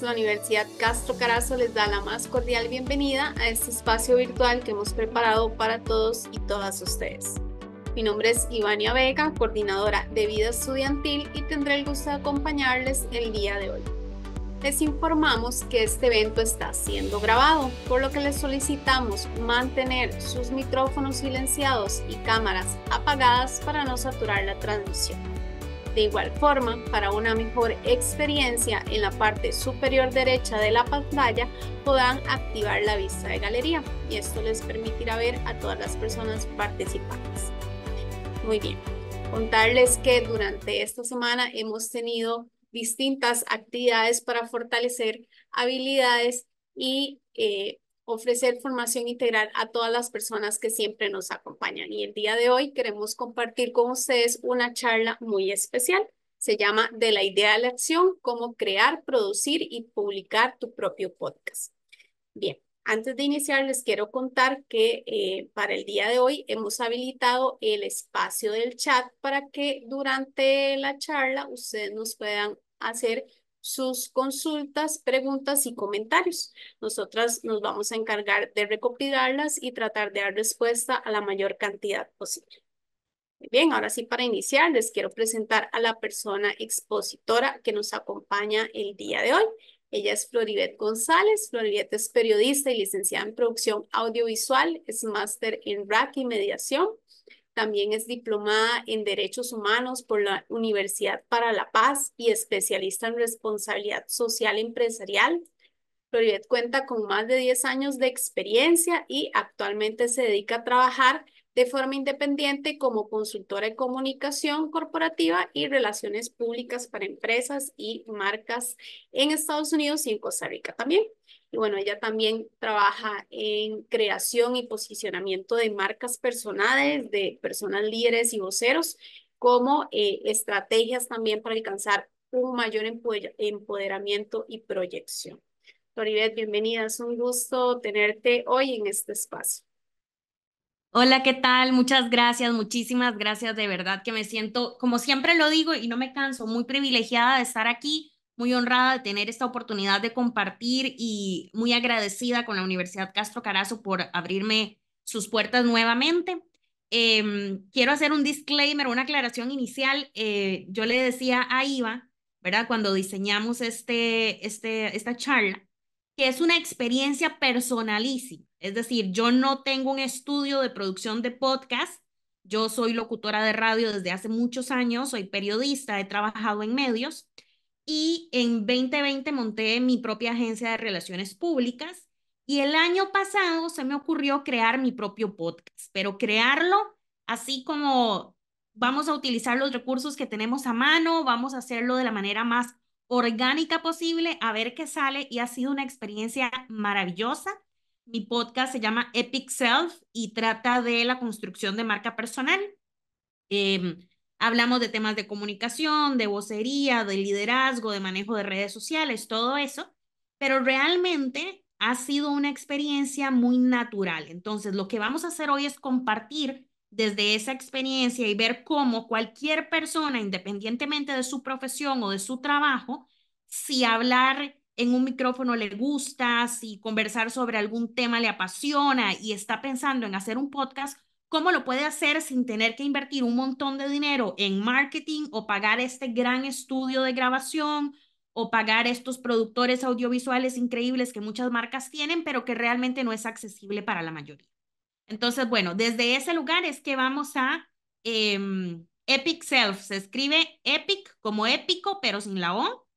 La Universidad Castro Carazo les da la más cordial bienvenida a este espacio virtual que hemos preparado para todos y todas ustedes. Mi nombre es Ivania Vega, coordinadora de Vida Estudiantil y tendré el gusto de acompañarles el día de hoy. Les informamos que este evento está siendo grabado, por lo que les solicitamos mantener sus micrófonos silenciados y cámaras apagadas para no saturar la transmisión. De igual forma, para una mejor experiencia en la parte superior derecha de la pantalla podrán activar la vista de galería y esto les permitirá ver a todas las personas participantes. Muy bien, contarles que durante esta semana hemos tenido distintas actividades para fortalecer habilidades y eh, ofrecer formación integral a todas las personas que siempre nos acompañan. Y el día de hoy queremos compartir con ustedes una charla muy especial. Se llama De la idea a la acción, cómo crear, producir y publicar tu propio podcast. Bien, antes de iniciar les quiero contar que eh, para el día de hoy hemos habilitado el espacio del chat para que durante la charla ustedes nos puedan hacer sus consultas, preguntas y comentarios. Nosotras nos vamos a encargar de recopilarlas y tratar de dar respuesta a la mayor cantidad posible. Bien, ahora sí para iniciar les quiero presentar a la persona expositora que nos acompaña el día de hoy. Ella es Floribet González. Floribet es periodista y licenciada en producción audiovisual, es máster en RAC y mediación. También es diplomada en Derechos Humanos por la Universidad para la Paz y especialista en responsabilidad social empresarial. Floribet cuenta con más de 10 años de experiencia y actualmente se dedica a trabajar de forma independiente como consultora de comunicación corporativa y relaciones públicas para empresas y marcas en Estados Unidos y en Costa Rica también. Y bueno, ella también trabaja en creación y posicionamiento de marcas personales, de personas líderes y voceros, como eh, estrategias también para alcanzar un mayor empoderamiento y proyección. Toribet, bienvenida, es un gusto tenerte hoy en este espacio. Hola, ¿qué tal? Muchas gracias, muchísimas gracias. De verdad que me siento, como siempre lo digo y no me canso, muy privilegiada de estar aquí muy honrada de tener esta oportunidad de compartir y muy agradecida con la Universidad Castro Carazo por abrirme sus puertas nuevamente. Em, quiero hacer un disclaimer, una aclaración inicial. Eh, yo le decía a Iva, ¿verdad? Cuando diseñamos este, este, esta charla, que es una experiencia personalísima. Es decir, yo no tengo un estudio de producción de podcast. Yo soy locutora de radio desde hace muchos años, soy periodista, he trabajado en medios, y en 2020 monté mi propia agencia de relaciones públicas y el año pasado se me ocurrió crear mi propio podcast, pero crearlo así como vamos a utilizar los recursos que tenemos a mano, vamos a hacerlo de la manera más orgánica posible, a ver qué sale y ha sido una experiencia maravillosa. Mi podcast se llama Epic Self y trata de la construcción de marca personal. Eh, Hablamos de temas de comunicación, de vocería, de liderazgo, de manejo de redes sociales, todo eso, pero realmente ha sido una experiencia muy natural. Entonces, lo que vamos a hacer hoy es compartir desde esa experiencia y ver cómo cualquier persona, independientemente de su profesión o de su trabajo, si hablar en un micrófono le gusta, si conversar sobre algún tema le apasiona y está pensando en hacer un podcast, ¿Cómo lo puede hacer sin tener que invertir un montón de dinero en marketing o pagar este gran estudio de grabación o pagar estos productores audiovisuales increíbles que muchas marcas tienen, pero que realmente no es accesible para la mayoría? Entonces, bueno, desde ese lugar es que vamos a em, Epic Self. Se escribe Epic como épico, pero sin la O.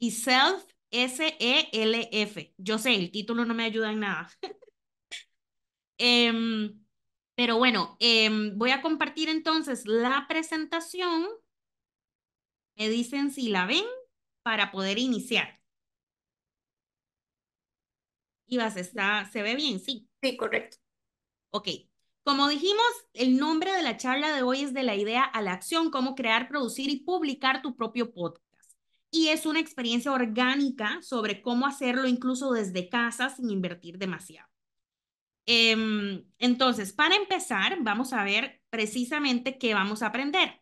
Y Self, S-E-L-F. Yo sé, el título no me ayuda en nada. Em, pero bueno, em, voy a compartir entonces la presentación. Me dicen si la ven para poder iniciar. Ibas, está, ¿se ve bien? Sí. Sí, correcto. Ok. Como dijimos, el nombre de la charla de hoy es de la idea a la acción, cómo crear, producir y publicar tu propio podcast. Y es una experiencia orgánica sobre cómo hacerlo incluso desde casa sin invertir demasiado. Em, entonces, para empezar, vamos a ver precisamente qué vamos a aprender.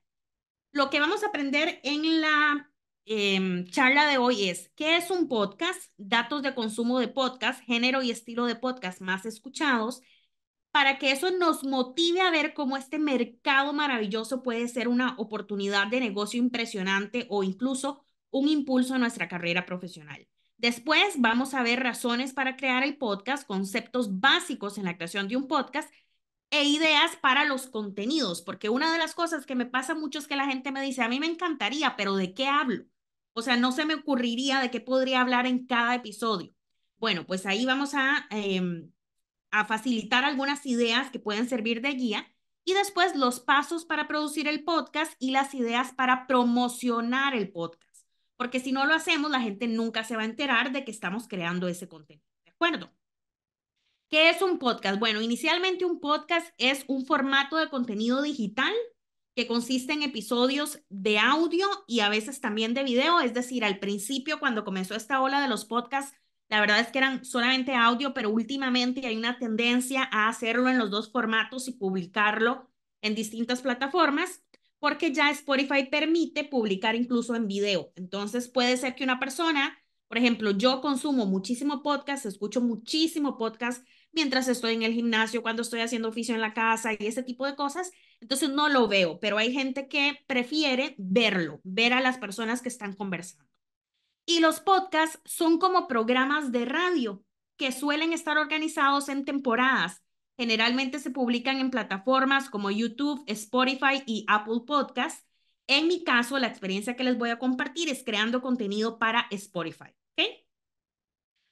Lo que vamos a aprender en la em, charla de hoy es qué es un podcast, datos de consumo de podcast, género y estilo de podcast más escuchados, para que eso nos motive a ver cómo este mercado maravilloso puede ser una oportunidad de negocio impresionante o incluso un impulso a nuestra carrera profesional. Después vamos a ver razones para crear el podcast, conceptos básicos en la creación de un podcast e ideas para los contenidos, porque una de las cosas que me pasa mucho es que la gente me dice, a mí me encantaría, pero ¿de qué hablo? O sea, no se me ocurriría de qué podría hablar en cada episodio. Bueno, pues ahí vamos a, em, a facilitar algunas ideas que pueden servir de guía y después los pasos para producir el podcast y las ideas para promocionar el podcast porque si no lo hacemos, la gente nunca se va a enterar de que estamos creando ese contenido. ¿De acuerdo? ¿Qué es un podcast? Bueno, inicialmente un podcast es un formato de contenido digital que consiste en episodios de audio y a veces también de video. Es decir, al principio, cuando comenzó esta ola de los podcasts, la verdad es que eran solamente audio, pero últimamente hay una tendencia a hacerlo en los dos formatos y publicarlo en distintas plataformas porque ya Spotify permite publicar incluso en video. Entonces puede ser que una persona, por ejemplo, yo consumo muchísimo podcast, escucho muchísimo podcast mientras estoy en el gimnasio, cuando estoy haciendo oficio en la casa y ese tipo de cosas. Entonces no lo veo, pero hay gente que prefiere verlo, ver a las personas que están conversando. Y los podcasts son como programas de radio que suelen estar organizados en temporadas. Generalmente se publican en plataformas como YouTube, Spotify y Apple Podcasts. En mi caso, la experiencia que les voy a compartir es creando contenido para Spotify. ¿okay?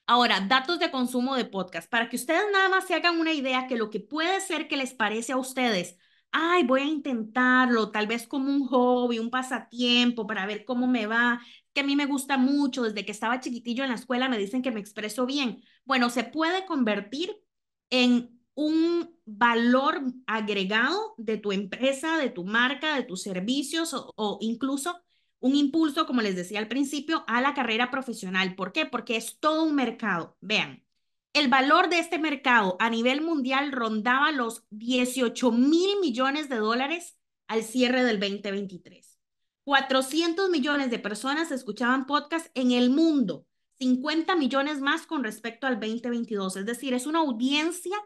Ahora, datos de consumo de podcast. Para que ustedes nada más se hagan una idea que lo que puede ser que les parece a ustedes, ay, voy a intentarlo, tal vez como un hobby, un pasatiempo para ver cómo me va, que a mí me gusta mucho, desde que estaba chiquitillo en la escuela me dicen que me expreso bien. Bueno, se puede convertir en un valor agregado de tu empresa, de tu marca, de tus servicios o, incluso un impulso, como les decía al principio, a la carrera profesional. ¿Por qué? Porque es todo un mercado. Vean, el valor de este mercado a nivel mundial rondaba los 18 mil millones de dólares al cierre del 2023. 400 millones de personas escuchaban podcast en el mundo, 50 millones más con respecto al 2022. Es decir, es una audiencia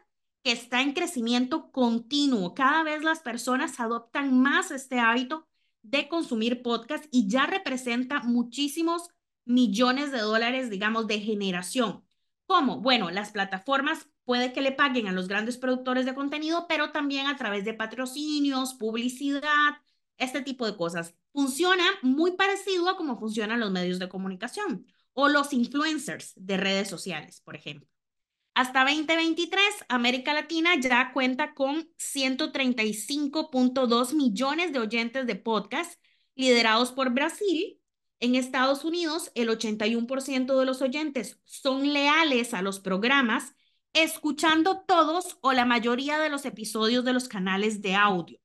que está en crecimiento continuo. Cada vez las personas adoptan más este hábito de consumir podcast y ya representa muchísimos millones de dólares, digamos, de generación. ¿Cómo? Bueno, las plataformas puede que le paguen a los grandes productores de contenido, pero también a través de patrocinios, publicidad, este tipo de cosas. Funciona muy parecido a cómo funcionan los medios de comunicación o los influencers de redes sociales, por ejemplo. Hasta 2023, América Latina ya cuenta con 135.2 millones de oyentes de podcast liderados por Brasil. En Estados Unidos, el 81% de los oyentes son leales a los programas, escuchando todos o la mayoría de los episodios de los canales de audio.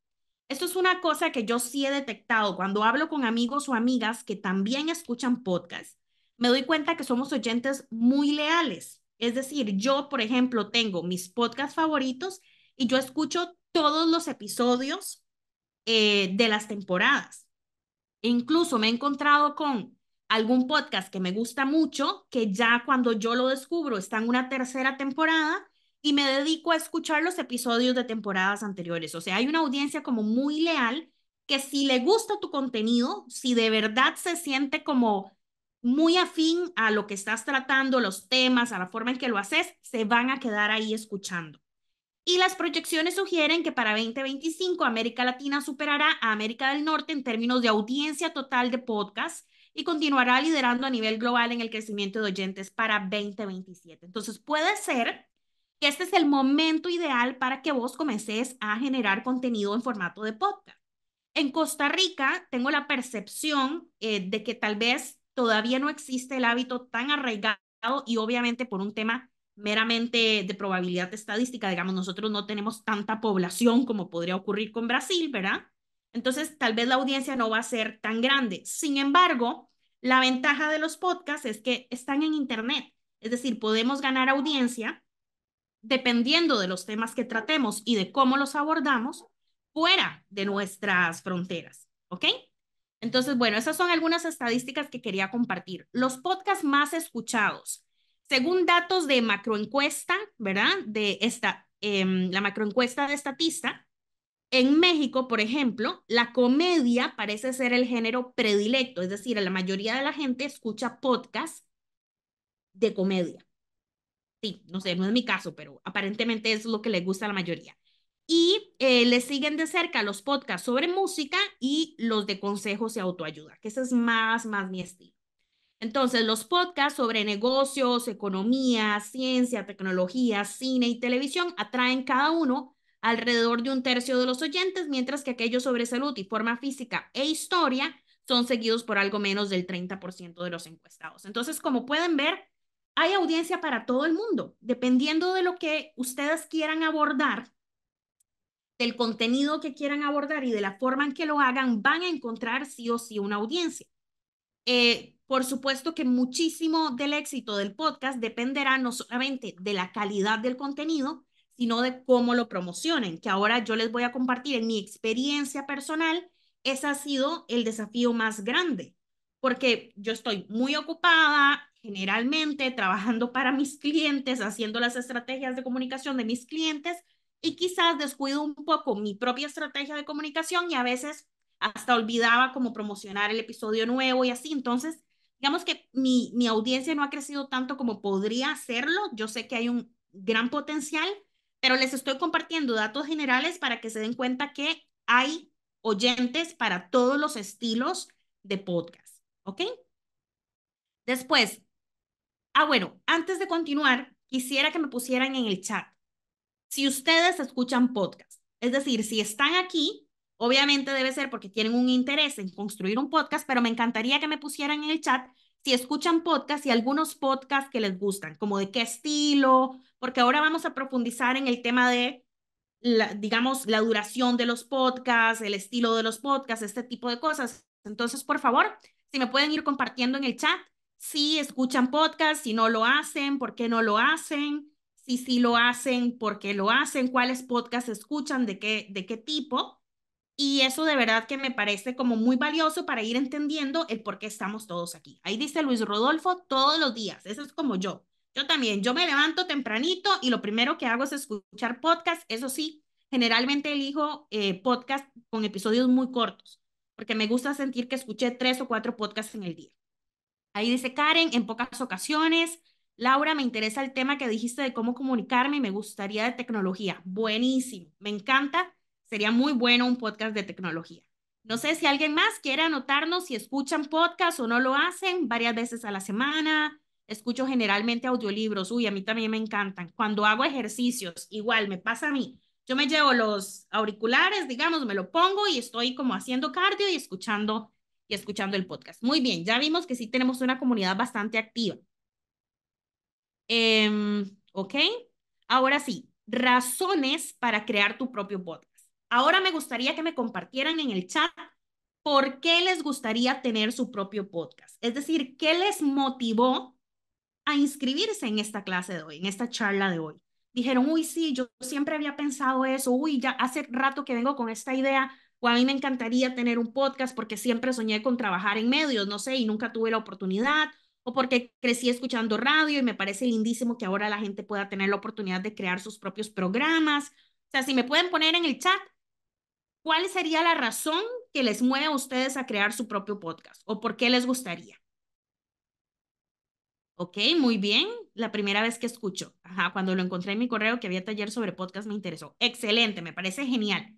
Esto es una cosa que yo sí he detectado cuando hablo con amigos o amigas que también escuchan podcast. Me doy cuenta que somos oyentes muy leales es decir, yo, por ejemplo, tengo mis podcasts favoritos y yo escucho todos los episodios eh, de las temporadas. incluso me he encontrado con algún podcast que me gusta mucho, que ya cuando yo lo descubro está en una tercera temporada y me dedico a escuchar los episodios de temporadas anteriores. O sea, hay una audiencia como muy leal que si le gusta tu contenido, si de verdad se siente como muy afín a lo que estás tratando, los temas, a la forma en que lo haces, se van a quedar ahí escuchando. Y las proyecciones sugieren que para 2025 América Latina superará a América del Norte en términos de audiencia total de podcast y continuará liderando a nivel global en el crecimiento de oyentes para 2027. Entonces puede ser que este es el momento ideal para que vos comences a generar contenido en formato de podcast. En Costa Rica tengo la percepción eh, de que tal vez todavía no existe el hábito tan arraigado y obviamente por un tema meramente de probabilidad estadística, digamos, nosotros no tenemos tanta población como podría ocurrir con Brasil, ¿verdad? Entonces, tal vez la audiencia no va a ser tan grande. Sin embargo, la ventaja de los podcasts es que están en Internet, es decir, podemos ganar audiencia dependiendo de los temas que tratemos y de cómo los abordamos fuera de nuestras fronteras, ¿ok? Entonces, bueno, esas son algunas estadísticas que quería compartir. Los podcasts más escuchados, según datos de macroencuesta, ¿verdad? De esta, em, la macroencuesta de estatista, en México, por ejemplo, la comedia parece ser el género predilecto, es decir, la mayoría de la gente escucha podcasts de comedia. Sí, no sé, no es mi caso, pero aparentemente es lo que le gusta a la mayoría. Y eh, le siguen de cerca los podcasts sobre música y los de consejos y autoayuda, que ese es más, más mi estilo. Entonces, los podcasts sobre negocios, economía, ciencia, tecnología, cine y televisión atraen cada uno alrededor de un tercio de los oyentes, mientras que aquellos sobre salud y forma física e historia son seguidos por algo menos del 30% de los encuestados. Entonces, como pueden ver, hay audiencia para todo el mundo. Dependiendo de lo que ustedes quieran abordar, del contenido que quieran abordar y de la forma en que lo hagan, van a encontrar sí o sí una audiencia. Eh, por supuesto que muchísimo del éxito del podcast dependerá no solamente de la calidad del contenido, sino de cómo lo promocionen, que ahora yo les voy a compartir en mi experiencia personal, ese ha sido el desafío más grande, porque yo estoy muy ocupada generalmente trabajando para mis clientes, haciendo las estrategias de comunicación de mis clientes, y quizás descuido un poco mi propia estrategia de comunicación y a veces hasta olvidaba cómo promocionar el episodio nuevo y así. Entonces, digamos que mi, mi audiencia no ha crecido tanto como podría hacerlo. Yo sé que hay un gran potencial, pero les estoy compartiendo datos generales para que se den cuenta que hay oyentes para todos los estilos de podcast. ¿Ok? Después, ah, bueno, antes de continuar, quisiera que me pusieran en el chat si ustedes escuchan podcast, es decir, si están aquí, obviamente debe ser porque tienen un interés en construir un podcast, pero me encantaría que me pusieran en el chat si escuchan podcast y algunos podcasts que les gustan, como de qué estilo, porque ahora vamos a profundizar en el tema de, digamos, la duración de los podcasts, el estilo de los podcasts, este tipo de cosas. Entonces, por favor, si me pueden ir compartiendo en el chat si escuchan podcast, si no lo hacen, por qué no lo hacen, y si lo hacen, por qué lo hacen, cuáles podcasts escuchan, de qué, de qué tipo. Y eso de verdad que me parece como muy valioso para ir entendiendo el por qué estamos todos aquí. Ahí dice Luis Rodolfo todos los días, eso es como yo. Yo también, yo me levanto tempranito y lo primero que hago es escuchar podcasts Eso sí, generalmente elijo eh, podcast con episodios muy cortos, porque me gusta sentir que escuché tres o cuatro podcasts en el día. Ahí dice Karen, en pocas ocasiones, Laura, me interesa el tema que dijiste de cómo comunicarme y me gustaría de tecnología. Buenísimo, me encanta. Sería muy bueno un podcast de tecnología. No sé si alguien más quiere anotarnos si escuchan podcast o no lo hacen varias veces a la semana. Escucho generalmente audiolibros. Uy, a mí también me encantan. Cuando hago ejercicios, igual me pasa a mí. Yo me llevo los auriculares, digamos, me lo pongo y estoy como haciendo cardio y escuchando y escuchando el podcast. Muy bien, ya vimos que sí tenemos una comunidad bastante activa. Em, ¿Ok? Ahora sí, razones para crear tu propio podcast. Ahora me gustaría que me compartieran en el chat por qué les gustaría tener su propio podcast. Es decir, ¿qué les motivó a inscribirse en esta clase de hoy, en esta charla de hoy? Dijeron, uy, sí, yo siempre había pensado eso, uy, ya hace rato que vengo con esta idea, o a mí me encantaría tener un podcast porque siempre soñé con trabajar en medios, no sé, y nunca tuve la oportunidad, o porque crecí escuchando radio y me parece lindísimo que ahora la gente pueda tener la oportunidad de crear sus propios programas. O sea, si me pueden poner en el chat, ¿cuál sería la razón que les mueve a ustedes a crear su propio podcast o por qué les gustaría? Ok, muy bien. La primera vez que escucho. Ajá, cuando lo encontré en mi correo que había taller sobre podcast me interesó. Excelente, me parece genial.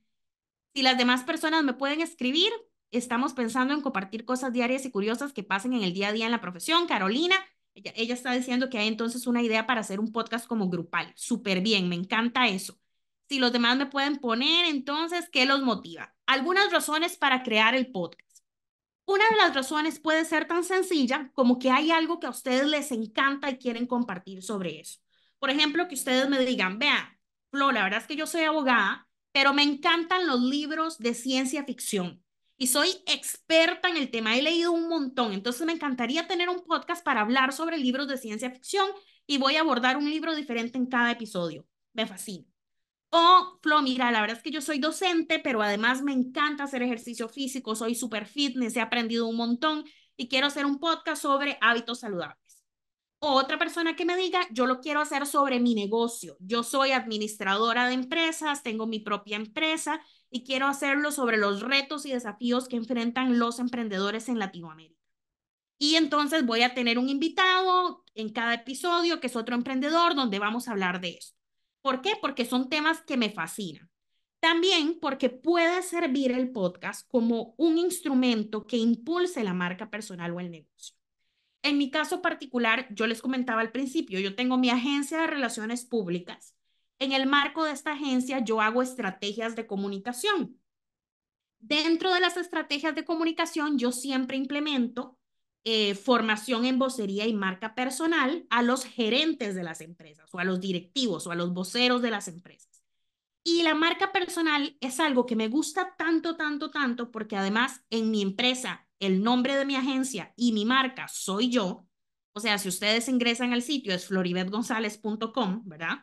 Si las demás personas me pueden escribir, estamos pensando en compartir cosas diarias y curiosas que pasen en el día a día en la profesión. Carolina, ella, está diciendo que hay entonces una idea para hacer un podcast como grupal. Súper bien, me encanta eso. Si los demás me pueden poner, entonces, ¿qué los motiva? Algunas razones para crear el podcast. Una de las razones puede ser tan sencilla como que hay algo que a ustedes les encanta y quieren compartir sobre eso. Por ejemplo, que ustedes me digan, vea, Flo, la verdad es que yo soy abogada, pero me encantan los libros de ciencia ficción y soy experta en el tema, he leído un montón, entonces me encantaría tener un podcast para hablar sobre libros de ciencia ficción y voy a abordar un libro diferente en cada episodio. Me fascina. O, oh, Flo, mira, la verdad es que yo soy docente, pero además me encanta hacer ejercicio físico, soy super fitness, he aprendido un montón y quiero hacer un podcast sobre hábitos saludables. O otra persona que me diga, yo lo quiero hacer sobre mi negocio. Yo soy administradora de empresas, tengo mi propia empresa y quiero hacerlo sobre los retos y desafíos que enfrentan los emprendedores en Latinoamérica. Y entonces voy a tener un invitado en cada episodio que es otro emprendedor donde vamos a hablar de esto. ¿Por qué? Porque son temas que me fascinan. También porque puede servir el podcast como un instrumento que impulse la marca personal o el negocio. En mi caso particular, yo les comentaba al principio, yo tengo mi agencia de relaciones públicas en el marco de esta agencia yo hago estrategias de comunicación. Dentro de las estrategias de comunicación yo siempre implemento eh, formación en vocería y marca personal a los gerentes de las empresas o a los directivos o a los voceros de las empresas. Y la marca personal es algo que me gusta tanto, tanto, tanto porque además en mi empresa el nombre de mi agencia y mi marca soy yo. O sea, si ustedes ingresan al sitio es floribetgonzalez.com, ¿verdad?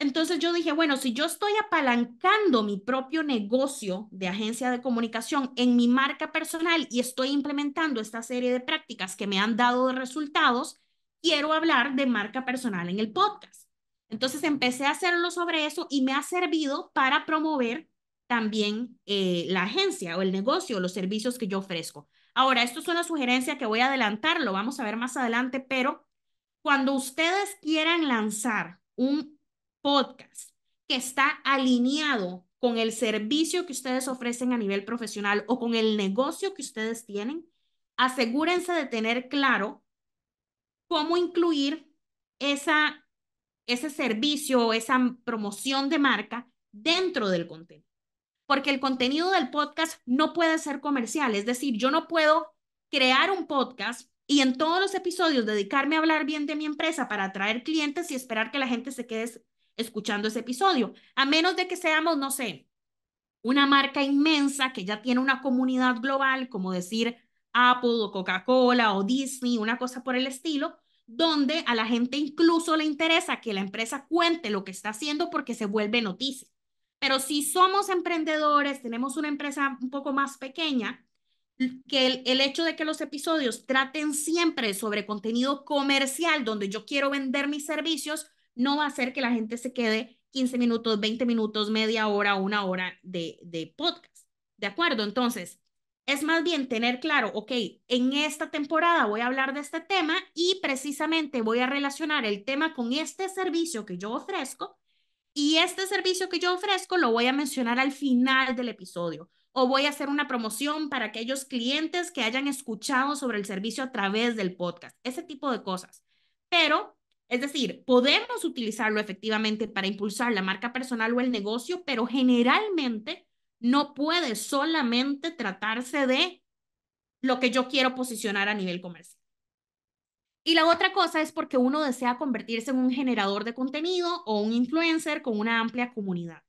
Entonces yo dije, bueno, si yo estoy apalancando mi propio negocio de agencia de comunicación en mi marca personal y estoy implementando esta serie de prácticas que me han dado resultados, quiero hablar de marca personal en el podcast. Entonces empecé a hacerlo sobre eso y me ha servido para promover también eh, la agencia o el negocio o los servicios que yo ofrezco. Ahora, esto es una sugerencia que voy a adelantar, lo vamos a ver más adelante, pero cuando ustedes quieran lanzar un podcast que está alineado con el servicio que ustedes ofrecen a nivel profesional o con el negocio que ustedes tienen, asegúrense de tener claro cómo incluir esa, ese servicio o esa promoción de marca dentro del contenido. Porque el contenido del podcast no puede ser comercial, es decir, yo no puedo crear un podcast y en todos los episodios dedicarme a hablar bien de mi empresa para atraer clientes y esperar que la gente se quede escuchando ese episodio, a menos de que seamos, no sé, una marca inmensa que ya tiene una comunidad global, como decir Apple o Coca-Cola o Disney, una cosa por el estilo, donde a la gente incluso le interesa que la empresa cuente lo que está haciendo porque se vuelve noticia. Pero si somos emprendedores, tenemos una empresa un poco más pequeña, que el, hecho de que los episodios traten siempre sobre contenido comercial, donde yo quiero vender mis servicios, no va a ser que la gente se quede 15 minutos, 20 minutos, media hora, una hora de, de podcast. ¿De acuerdo? Entonces, es más bien tener claro, ok, en esta temporada voy a hablar de este tema y precisamente voy a relacionar el tema con este servicio que yo ofrezco y este servicio que yo ofrezco lo voy a mencionar al final del episodio o voy a hacer una promoción para aquellos clientes que hayan escuchado sobre el servicio a través del podcast, ese tipo de cosas. Pero es decir, podemos utilizarlo efectivamente para impulsar la marca personal o el negocio, pero generalmente no puede solamente tratarse de lo que yo quiero posicionar a nivel comercial. Y la otra cosa es porque uno desea convertirse en un generador de contenido o un influencer con una amplia comunidad,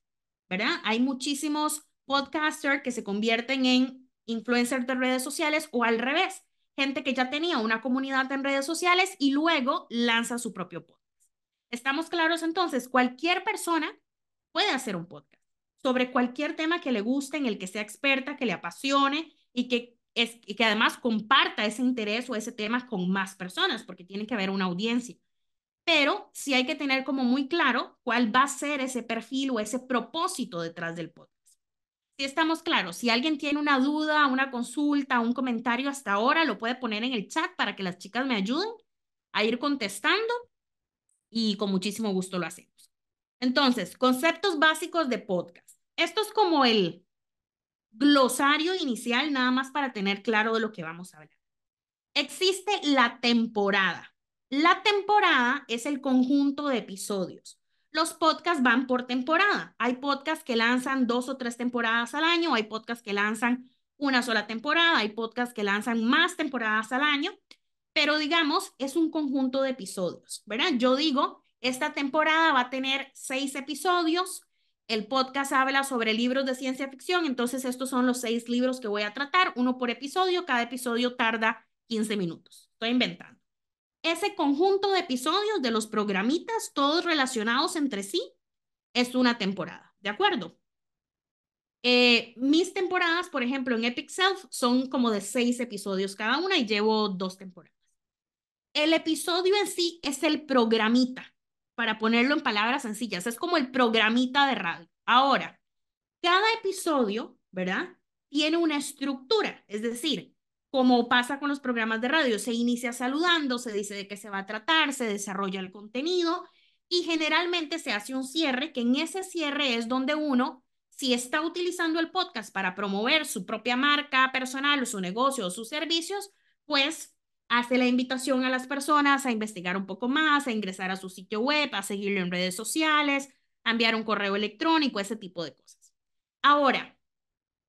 ¿verdad? Hay muchísimos podcasters que se convierten en influencers de redes sociales o al revés, gente que ya tenía una comunidad en redes sociales y luego lanza su propio podcast. Estamos claros entonces, cualquier persona puede hacer un podcast sobre cualquier tema que le guste, en el que sea experta, que le apasione y que, es, que además comparta ese interés o ese tema con más personas, porque tiene que haber una audiencia. Pero sí hay que tener como muy claro cuál va a ser ese perfil o ese propósito detrás del podcast. Si estamos claros, si alguien tiene una duda, una consulta, un comentario hasta ahora, lo puede poner en el chat para que las chicas me ayuden a ir contestando y con muchísimo gusto lo hacemos. Entonces, conceptos básicos de podcast. Esto es como el glosario inicial, nada más para tener claro de lo que vamos a hablar. Existe la temporada. La temporada es el conjunto de episodios los podcasts van por temporada. Hay podcasts que lanzan dos o tres temporadas al año, hay podcasts que lanzan una sola temporada, hay podcasts que lanzan más temporadas al año, pero digamos, es un conjunto de episodios, ¿verdad? Yo digo, esta temporada va a tener seis episodios, el podcast habla sobre libros de ciencia ficción, entonces estos son los seis libros que voy a tratar, uno por episodio, cada episodio tarda 15 minutos. Estoy inventando ese conjunto de episodios de los programitas, todos relacionados entre sí, es una temporada, ¿de acuerdo? Eh, mis temporadas, por ejemplo, en Epic Self son como de seis episodios cada una y llevo dos temporadas. El episodio en sí es el programita, para ponerlo en palabras sencillas, es como el programita de radio. Ahora, cada episodio, ¿verdad? Tiene una estructura, es decir, como pasa con los programas de radio, se inicia saludando, se dice de qué se va a tratar, se desarrolla el contenido y generalmente se hace un cierre, que en ese cierre es donde uno, si está utilizando el podcast para promover su propia marca personal o su negocio o sus servicios, pues hace la invitación a las personas a investigar un poco más, a ingresar a su sitio web, a seguirlo en redes sociales, a enviar un correo electrónico, ese tipo de cosas. Ahora,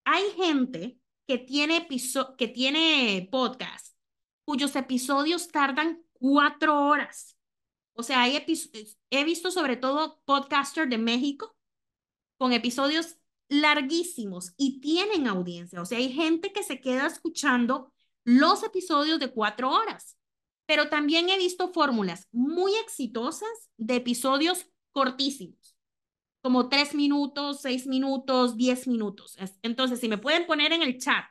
hay gente que tiene, que tiene podcast cuyos episodios tardan cuatro horas. O sea, hay he visto sobre todo podcaster de México con episodios larguísimos y tienen audiencia. O sea, hay gente que se queda escuchando los episodios de cuatro horas. Pero también he visto fórmulas muy exitosas de episodios cortísimos como tres minutos, seis minutos, diez minutos. Entonces, si me pueden poner en el chat,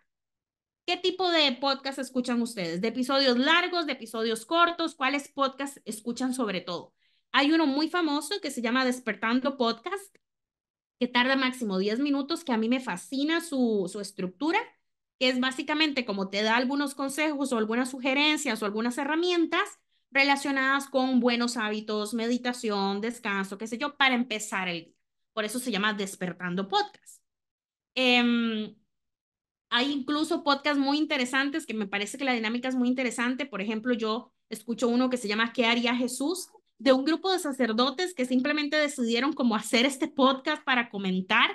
¿qué tipo de podcast escuchan ustedes? ¿De episodios largos, de episodios cortos? ¿Cuáles podcasts escuchan sobre todo? Hay uno muy famoso que se llama Despertando Podcast, que tarda máximo diez minutos, que a mí me fascina su, su estructura, que es básicamente como te da algunos consejos o algunas sugerencias o algunas herramientas relacionadas con buenos hábitos, meditación, descanso, qué sé yo, para empezar el día. Por eso se llama Despertando Podcast. Em, hay incluso podcasts muy interesantes que me parece que la dinámica es muy interesante. Por ejemplo, yo escucho uno que se llama ¿Qué haría Jesús? de un grupo de sacerdotes que simplemente decidieron como hacer este podcast para comentar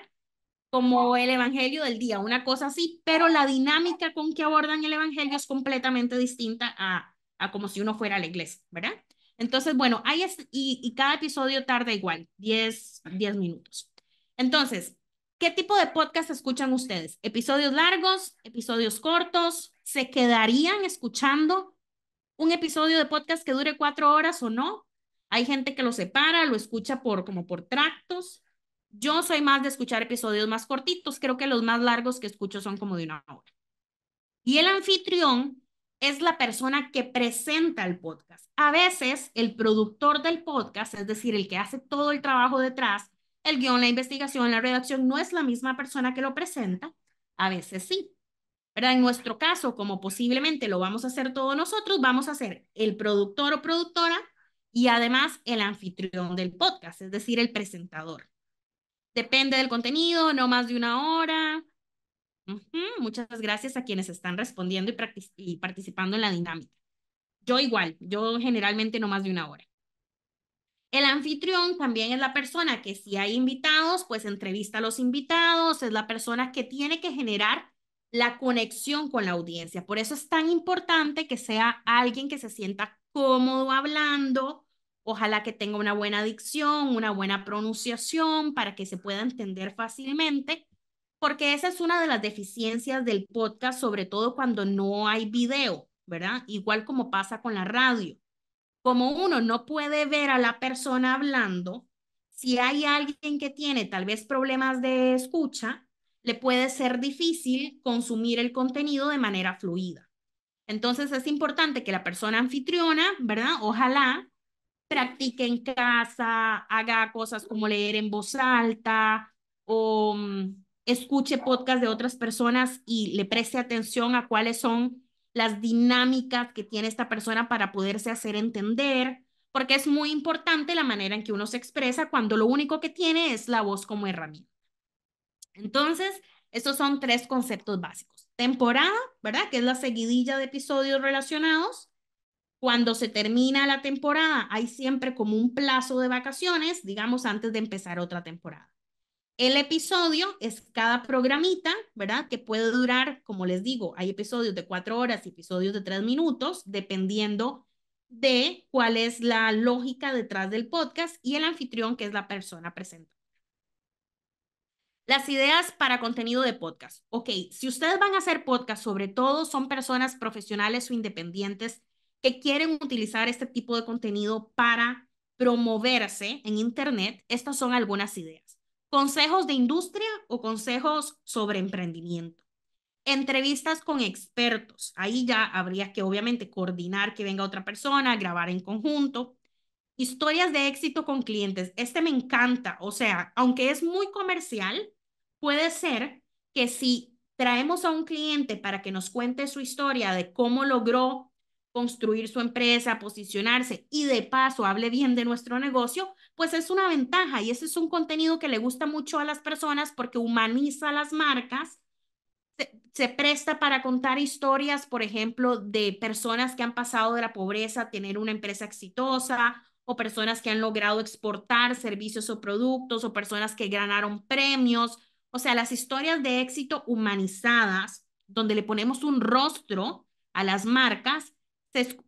como el Evangelio del día, una cosa así, pero la dinámica con que abordan el Evangelio es completamente distinta a, a como si uno fuera a la iglesia, ¿verdad? Entonces, bueno, ahí es, y, cada episodio tarda igual, 10, 10 minutos. Entonces, ¿qué tipo de podcast escuchan ustedes? ¿Episodios largos? ¿Episodios cortos? ¿Se quedarían escuchando un episodio de podcast que dure cuatro horas o no? Hay gente que lo separa, lo escucha por como por tractos. Yo soy más de escuchar episodios más cortitos, creo que los más largos que escucho son como de una hora. Y el anfitrión es la persona que presenta el podcast. A veces el productor del podcast, es decir, el que hace todo el trabajo detrás, el guión, la investigación, la redacción, no es la misma persona que lo presenta. A veces sí. Pero En nuestro caso, como posiblemente lo vamos a hacer todos nosotros, vamos a ser el productor o productora y además el anfitrión del podcast, es decir, el presentador. Depende del contenido, no más de una hora, Muchas gracias a quienes están respondiendo y, y participando en la dinámica. Yo igual, yo generalmente no más de una hora. El anfitrión también es la persona que si hay invitados, pues entrevista a los invitados, es la persona que tiene que generar la conexión con la audiencia. Por eso es tan importante que sea alguien que se sienta cómodo hablando, ojalá que tenga una buena dicción, una buena pronunciación para que se pueda entender fácilmente porque esa es una de las deficiencias del podcast, sobre todo cuando no hay video, ¿verdad? Igual como pasa con la radio. Como uno no puede ver a la persona hablando, si hay alguien que tiene tal vez problemas de escucha, le puede ser difícil consumir el contenido de manera fluida. Entonces es importante que la persona anfitriona, ¿verdad? Ojalá practique en casa, haga cosas como leer en voz alta o mm, escuche podcasts de otras personas y le preste atención a cuáles son las dinámicas que tiene esta persona para poderse hacer entender, porque es muy importante la manera en que uno se expresa cuando lo único que tiene es la voz como herramienta. Entonces, estos son tres conceptos básicos. Temporada, ¿verdad? Que es la seguidilla de episodios relacionados. Cuando se termina la temporada, hay siempre como un plazo de vacaciones, digamos, antes de empezar otra temporada. El episodio es cada programita, ¿verdad? Que puede durar, como les digo, hay episodios de cuatro horas y episodios de tres minutos, dependiendo de cuál es la lógica detrás del podcast y el anfitrión, que es la persona presente. Las ideas para contenido de podcast. Ok, si ustedes van a hacer podcast, sobre todo son personas profesionales o independientes que quieren utilizar este tipo de contenido para promoverse en Internet, estas son algunas ideas consejos de industria o consejos sobre emprendimiento. Entrevistas con expertos. Ahí ya habría que obviamente coordinar que venga otra persona, grabar en conjunto. Historias de éxito con clientes. Este me encanta. O sea, aunque es muy comercial, puede ser que si traemos a un cliente para que nos cuente su historia de cómo logró construir su empresa, posicionarse y de paso hable bien de nuestro negocio, pues es una ventaja y ese es un contenido que le gusta mucho a las personas porque humaniza las marcas, se, se presta para contar historias, por ejemplo, de personas que han pasado de la pobreza a tener una empresa exitosa o personas que han logrado exportar servicios o productos o personas que ganaron premios, o sea, las historias de éxito humanizadas, donde le ponemos un rostro a las marcas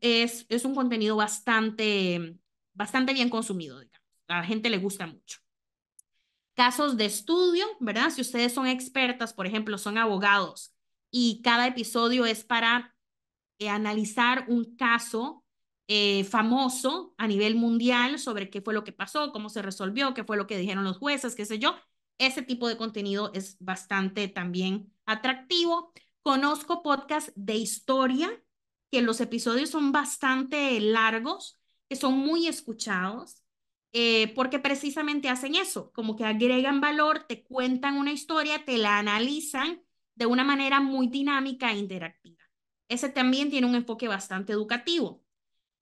es, es un contenido bastante, bastante bien consumido, digamos. A la gente le gusta mucho. Casos de estudio, ¿verdad? Si ustedes son expertas, por ejemplo, son abogados y cada episodio es para eh, analizar un caso eh, famoso a nivel mundial sobre qué fue lo que pasó, cómo se resolvió, qué fue lo que dijeron los jueces, qué sé yo. Ese tipo de contenido es bastante también atractivo. Conozco podcasts de historia que los episodios son bastante largos, que son muy escuchados, eh, porque precisamente hacen eso, como que agregan valor, te cuentan una historia, te la analizan de una manera muy dinámica e interactiva. Ese también tiene un enfoque bastante educativo.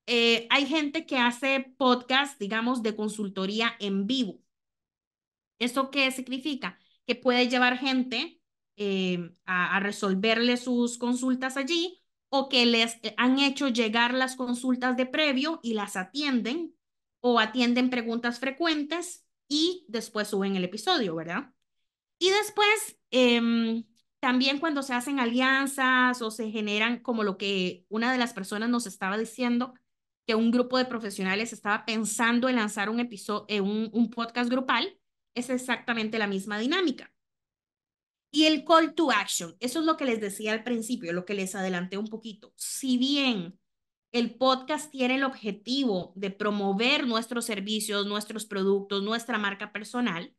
Eh, hay gente que hace podcast, digamos, de consultoría en vivo. ¿Eso qué significa? Que puede llevar gente eh, a resolverle sus consultas allí o que les eh, han hecho llegar las consultas de previo y las atienden o atienden preguntas frecuentes y después suben el episodio, ¿verdad? Y después, em, también cuando se hacen alianzas o se generan como lo que una de las personas nos estaba diciendo, que un grupo de profesionales estaba pensando en lanzar un, episodio, eh, un podcast grupal, es exactamente la misma dinámica. Y el call to action, eso es lo que les decía al principio, lo que les adelanté un poquito. Si bien el podcast tiene el objetivo de promover nuestros servicios, nuestros productos, nuestra marca personal,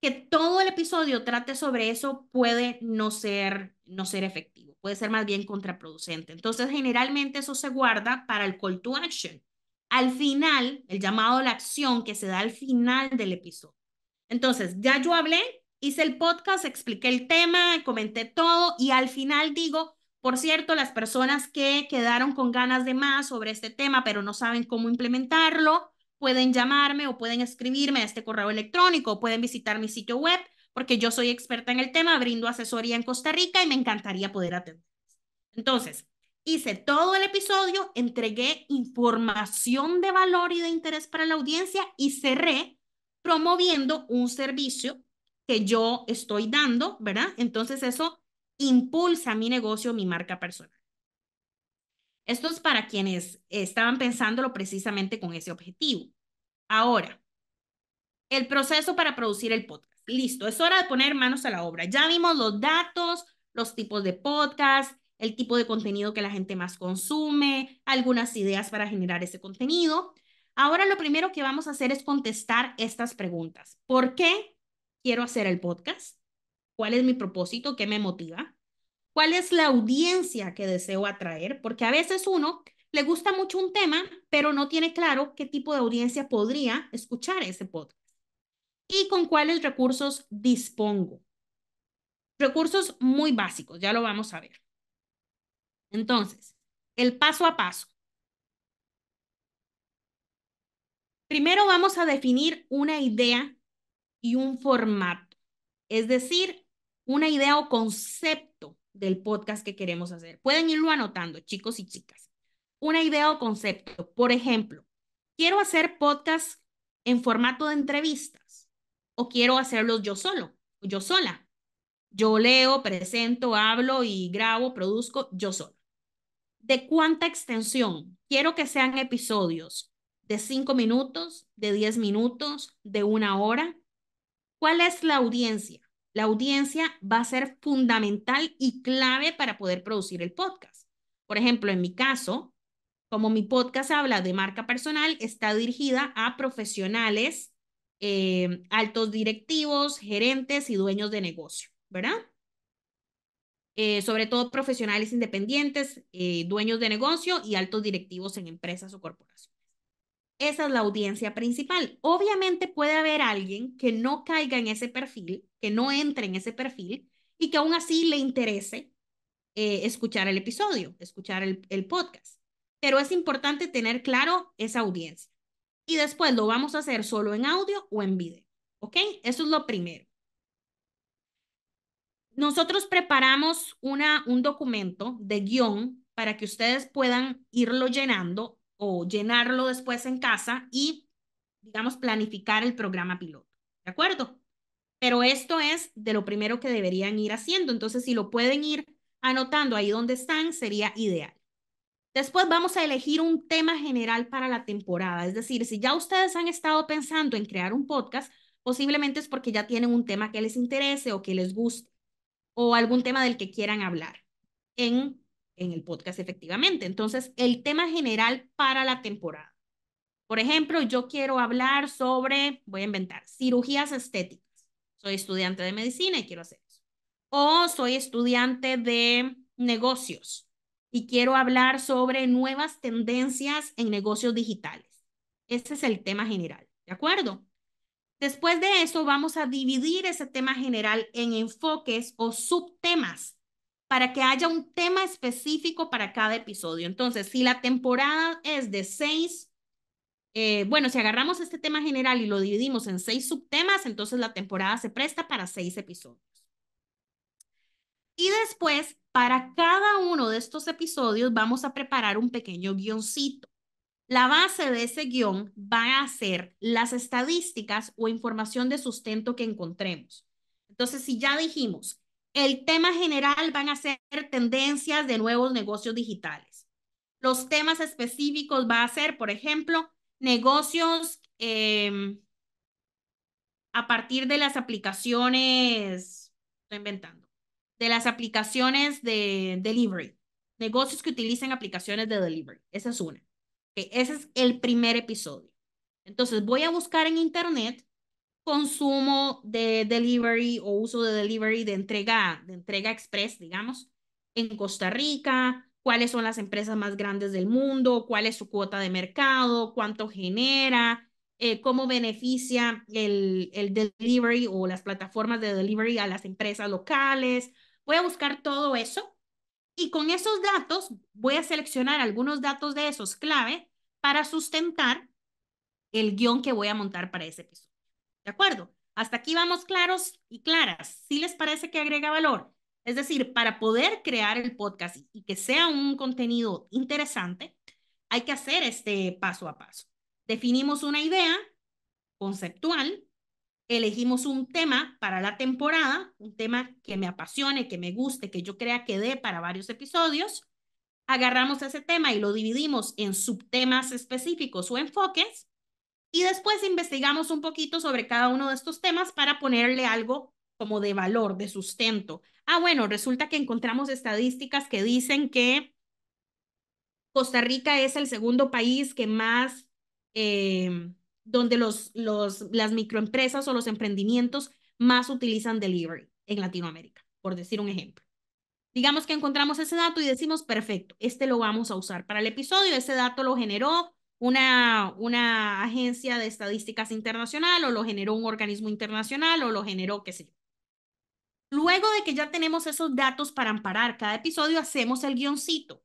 que todo el episodio trate sobre eso puede no ser, no ser efectivo, puede ser más bien contraproducente. Entonces, generalmente eso se guarda para el call to action. Al final, el llamado a la acción que se da al final del episodio. Entonces, ya yo hablé, hice el podcast, expliqué el tema, comenté todo y al final digo, por cierto, las personas que quedaron con ganas de más sobre este tema, pero no saben cómo implementarlo, pueden llamarme o pueden escribirme a este correo electrónico o pueden visitar mi sitio web, porque yo soy experta en el tema, brindo asesoría en Costa Rica y me encantaría poder atender. Entonces, hice todo el episodio, entregué información de valor y de interés para la audiencia y cerré promoviendo un servicio yo estoy dando, ¿verdad? Entonces eso impulsa mi negocio, mi marca personal. Esto es para quienes estaban pensándolo precisamente con ese objetivo. Ahora, el proceso para producir el podcast. Listo, es hora de poner manos a la obra. Ya vimos los datos, los tipos de podcast, el tipo de contenido que la gente más consume, algunas ideas para generar ese contenido. Ahora lo primero que vamos a hacer es contestar estas preguntas. ¿Por qué quiero hacer el podcast? ¿Cuál es mi propósito? ¿Qué me motiva? ¿Cuál es la audiencia que deseo atraer? Porque a veces uno le gusta mucho un tema, pero no tiene claro qué tipo de audiencia podría escuchar ese podcast. ¿Y con cuáles recursos dispongo? Recursos muy básicos, ya lo vamos a ver. Entonces, el paso a paso. Primero vamos a definir una idea y un formato, es decir, una idea o concepto del podcast que queremos hacer. Pueden irlo anotando, chicos y chicas. Una idea o concepto. Por ejemplo, quiero hacer podcast en formato de entrevistas o quiero hacerlos yo solo, yo sola. Yo leo, presento, hablo y grabo, produzco yo solo. ¿De cuánta extensión? Quiero que sean episodios de cinco minutos, de diez minutos, de una hora. ¿Cuál es la audiencia? La audiencia va a ser fundamental y clave para poder producir el podcast. Por ejemplo, en mi caso, como mi podcast habla de marca personal, está dirigida a profesionales, eh, altos directivos, gerentes y dueños de negocio, ¿verdad? Eh, sobre todo profesionales independientes, eh, dueños de negocio y altos directivos en empresas o corporaciones. Esa es la audiencia principal. Obviamente puede haber alguien que no caiga en ese perfil, que no entre en ese perfil y que aún así le interese eh, escuchar el episodio, escuchar el, podcast. Pero es importante tener claro esa audiencia. Y después lo vamos a hacer solo en audio o en video. ¿Ok? Eso es lo primero. Nosotros preparamos una, un documento de guión para que ustedes puedan irlo llenando o llenarlo después en casa y, digamos, planificar el programa piloto. ¿De acuerdo? Pero esto es de lo primero que deberían ir haciendo. Entonces, si lo pueden ir anotando ahí donde están, sería ideal. Después vamos a elegir un tema general para la temporada. Es decir, si ya ustedes han estado pensando en crear un podcast, posiblemente es porque ya tienen un tema que les interese o que les guste o algún tema del que quieran hablar. En en el podcast efectivamente. Entonces, el tema general para la temporada. Por ejemplo, yo quiero hablar sobre, voy a inventar, cirugías estéticas. Soy estudiante de medicina y quiero hacer eso. O soy estudiante de negocios y quiero hablar sobre nuevas tendencias en negocios digitales. Ese es el tema general, ¿de acuerdo? Después de eso, vamos a dividir ese tema general en enfoques o subtemas para que haya un tema específico para cada episodio. Entonces, si la temporada es de seis, eh, bueno, si agarramos este tema general y lo dividimos en seis subtemas, entonces la temporada se presta para seis episodios. Y después, para cada uno de estos episodios, vamos a preparar un pequeño guioncito. La base de ese guion va a ser las estadísticas o información de sustento que encontremos. Entonces, si ya dijimos el tema general van a ser tendencias de nuevos negocios digitales. Los temas específicos va a ser, por ejemplo, negocios em, a partir de las aplicaciones, estoy inventando, de las aplicaciones de delivery, negocios que utilicen aplicaciones de delivery. Esa es una. que ese es el primer episodio. Entonces voy a buscar en internet consumo de delivery o uso de delivery de entrega, de entrega express, digamos, en Costa Rica, cuáles son las empresas más grandes del mundo, cuál es su cuota de mercado, cuánto genera, eh, cómo beneficia el, el delivery o las plataformas de delivery a las empresas locales. Voy a buscar todo eso y con esos datos voy a seleccionar algunos datos de esos clave para sustentar el guión que voy a montar para ese episodio. ¿De acuerdo? Hasta aquí vamos claros y claras. Si les parece que agrega valor? Es decir, para poder crear el podcast y que sea un contenido interesante, hay que hacer este paso a paso. Definimos una idea conceptual, elegimos un tema para la temporada, un tema que me apasione, que me guste, que yo crea que dé para varios episodios. Agarramos ese tema y lo dividimos en subtemas específicos o enfoques y después investigamos un poquito sobre cada uno de estos temas para ponerle algo como de valor, de sustento. Ah, bueno, resulta que encontramos estadísticas que dicen que Costa Rica es el segundo país que más, em, donde los, los, las microempresas o los emprendimientos más utilizan delivery en Latinoamérica, por decir un ejemplo. Digamos que encontramos ese dato y decimos, perfecto, este lo vamos a usar para el episodio, ese dato lo generó una, una agencia de estadísticas internacional o lo generó un organismo internacional o lo generó, qué sé yo. Luego de que ya tenemos esos datos para amparar cada episodio, hacemos el guioncito.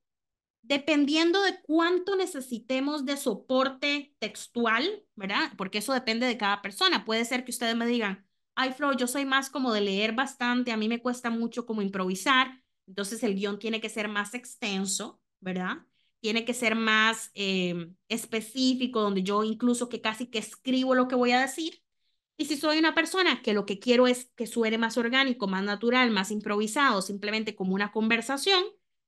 Dependiendo de cuánto necesitemos de soporte textual, ¿verdad? Porque eso depende de cada persona. Puede ser que ustedes me digan, ay, Flo, yo soy más como de leer bastante, a mí me cuesta mucho como improvisar, entonces el guión tiene que ser más extenso, ¿verdad? tiene que ser más em, específico, donde yo incluso que casi que escribo lo que voy a decir. Y si soy una persona que lo que quiero es que suene más orgánico, más natural, más improvisado, simplemente como una conversación,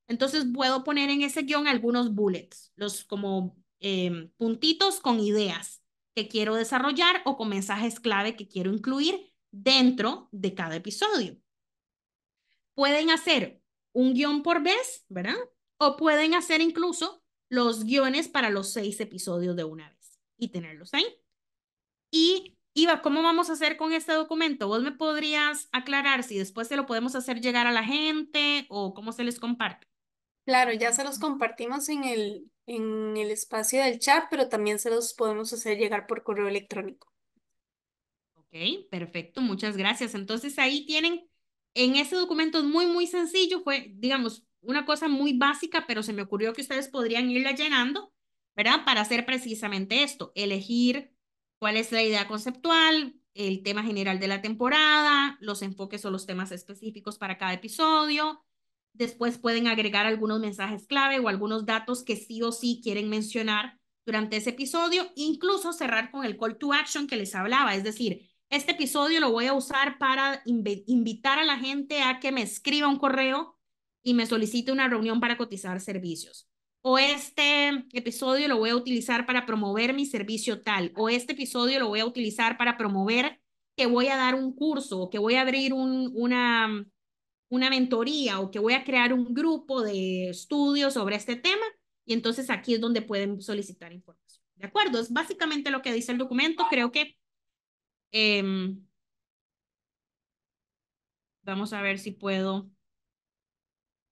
entonces puedo poner en ese guión algunos bullets, los como em, puntitos con ideas que quiero desarrollar o con mensajes clave que quiero incluir dentro de cada episodio. Pueden hacer un guión por vez, ¿verdad? O pueden hacer incluso los guiones para los seis episodios de una vez y tenerlos ahí. Y Iba, ¿cómo vamos a hacer con este documento? ¿Vos me podrías aclarar si después se lo podemos hacer llegar a la gente o cómo se les comparte? Claro, ya se los compartimos en el, en el espacio del chat, pero también se los podemos hacer llegar por correo electrónico. Ok, perfecto, muchas gracias. Entonces ahí tienen, en ese documento es muy, muy sencillo, fue, digamos, una cosa muy básica, pero se me ocurrió que ustedes podrían irla llenando, ¿verdad? Para hacer precisamente esto, elegir cuál es la idea conceptual, el tema general de la temporada, los enfoques o los temas específicos para cada episodio. Después pueden agregar algunos mensajes clave o algunos datos que sí o sí quieren mencionar durante ese episodio, incluso cerrar con el call to action que les hablaba, es decir, este episodio lo voy a usar para invitar a la gente a que me escriba un correo y me solicite una reunión para cotizar servicios. O este episodio lo voy a utilizar para promover mi servicio tal. O este episodio lo voy a utilizar para promover que voy a dar un curso o que voy a abrir un, una, una mentoría o que voy a crear un grupo de estudios sobre este tema. Y entonces aquí es donde pueden solicitar información. ¿De acuerdo? Es básicamente lo que dice el documento. Creo que em, vamos a ver si puedo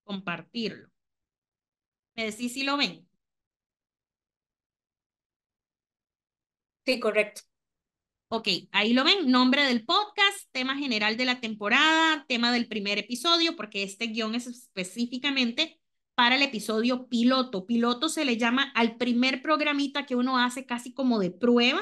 compartirlo. ¿Me decís si lo ven? Sí, correcto. Ok, ahí lo ven, nombre del podcast, tema general de la temporada, tema del primer episodio, porque este guión es específicamente para el episodio piloto. Piloto se le llama al primer programita que uno hace casi como de prueba.